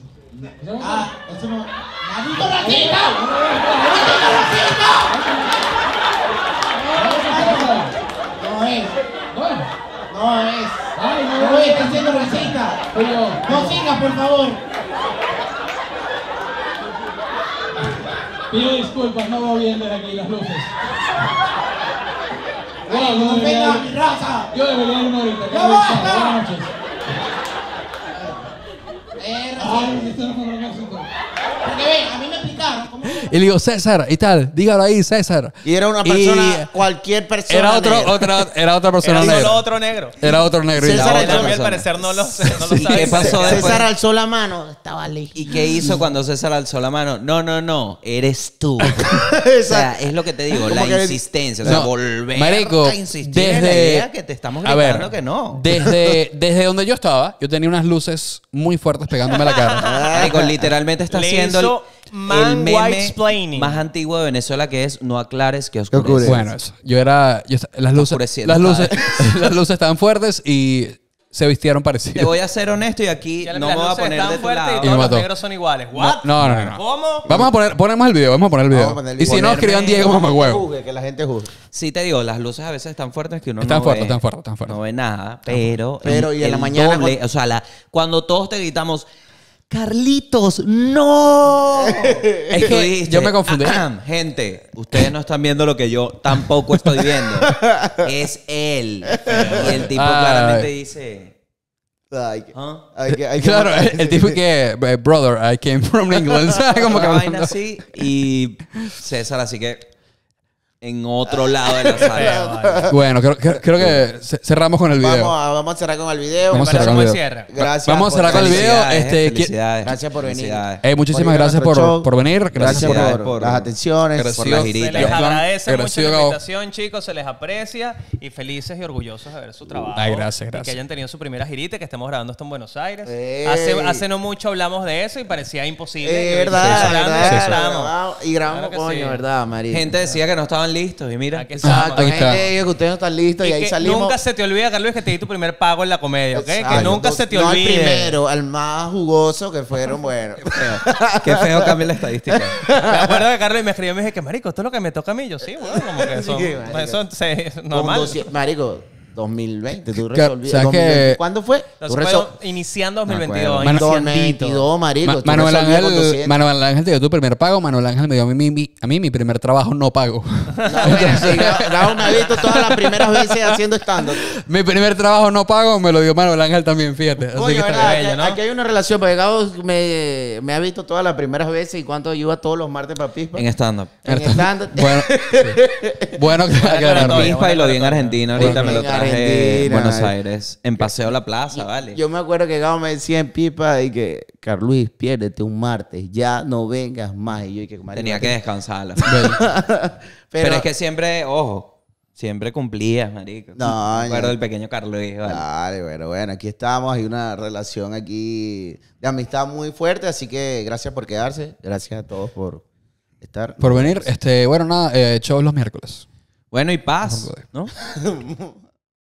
Ah, eso no. ¡Maldito racista! ¡Maldito racista! No es. No es. No es. Ay, no, no es. Está siendo racista. No sigas, por favor. Pido disculpas, no voy bien ver aquí las luces. Venga, no mi raza. Yo debería irme ahorita. Buenas noches. Ay, esto no un y le digo, César, y tal, dígalo ahí, César. Y era una persona, cualquier persona. Era otro, otra, era otra persona era otro negro. Era otro negro. César y al parecer no lo, no ¿Qué pasó después? César alzó la mano, estaba allí. ¿Y qué hizo cuando César alzó la mano? No, no, no, eres tú. o sea, es lo que te digo, la insistencia. O sea, volver a insistir desde, en la idea que te estamos gritando que no. Desde, desde donde yo estaba, yo tenía unas luces muy fuertes pegándome la cara. Marico, literalmente está haciendo... Man más antiguo de Venezuela que es no aclares que oscurece. Bueno, eso. Yo era. las, luces, las, luces, las luces estaban fuertes y se vistieron Te voy a ser honesto y aquí no me voy a poner están de tu y los son iguales. ¿What? No, no, no. ¿Cómo? Vamos a poner, ponemos el video, vamos a poner el video. y si no, escriban Diego Mamagüevo. que la gente juzgue. Sí te digo, las luces a veces están fuertes que uno no fuertes, ve. están fuertes, están fuertes. No ve nada, pero... Pero, y en la mañana o sea, cuando todos te gritamos, Carlitos, no. Es que yo me confundí. Ah, ah, gente, ustedes no están viendo lo que yo tampoco estoy viendo. es él. Y el tipo claramente dice. ¿Ah? Claro, el, tipo que, eh, brother, I came from England. Como que y César así que en otro lado de la sala. bueno, creo, que cerramos con el video. Vamos a, cerrar con el video. Vamos a cerrar con el video. Gracias. Vamos a cerrar con el video. Este, Gracias por venir. Eh, muchísimas gracias por, por venir. Gracias por, las atenciones. Por las Se les mucho la invitación, chicos. Se les aprecia y felices y orgullosos de ver su trabajo. gracias, Y que hayan tenido su primera girita, que estemos grabando esto en Buenos Aires. Eh. Hace, no mucho hablamos de eso y parecía imposible. Es eh, verdad, verdad. y grabamos. verdad, María. Gente decía que no estaban listo y mira. que que ustedes no están listos y, ahí salimos. Nunca se te olvida, Carlos, que te di tu primer pago en la comedia, ¿ok? Que nunca se te No olvide. al primero, al más jugoso que fueron, bueno. Qué feo cambia la estadística. Me acuerdo que Carlos me escribió y me dije que, marico, esto es lo que me toca a mí. Yo sí, bueno, como que eso, eso es normal. Marico, 2020. ¿Tú ¿Cuándo fue? iniciando 2022. Manu, 2022, marico. Manuel, Ángel, Ángel te dio tu primer pago. Manuel Ángel me dio a mí mi, a mí, mi primer trabajo no pago. No, me ha visto todas las primeras veces haciendo stand-up. mi primer trabajo no pago me lo dio Manuel Ángel también, fíjate. Oye, verdad, aquí, hay una relación. Porque me, me ha visto todas las primeras veces y cuánto ayuda todos los martes para Pispa. En stand-up. En stand-up. Bueno, bueno, bueno, Pispa y lo vi en Argentina ahorita. me lo traje. Buenos eh, Aires. En Paseo a la Plaza, vale. Yo me acuerdo que Gabo me decía en pipa y que, Carluis, piérdete un martes, ya no vengas más. Y yo Tenía que descansar. pero, es que siempre, ojo, Siempre cumplías, marico. No, Me acuerdo del pequeño Carlos. Vale. Dale, bueno, bueno, aquí estamos. Hay una relación aquí de amistad muy fuerte, así que gracias por quedarse. Gracias a todos por estar. Por venir. Este, bueno, nada, eh, los miércoles. Bueno, y paz, ¿no?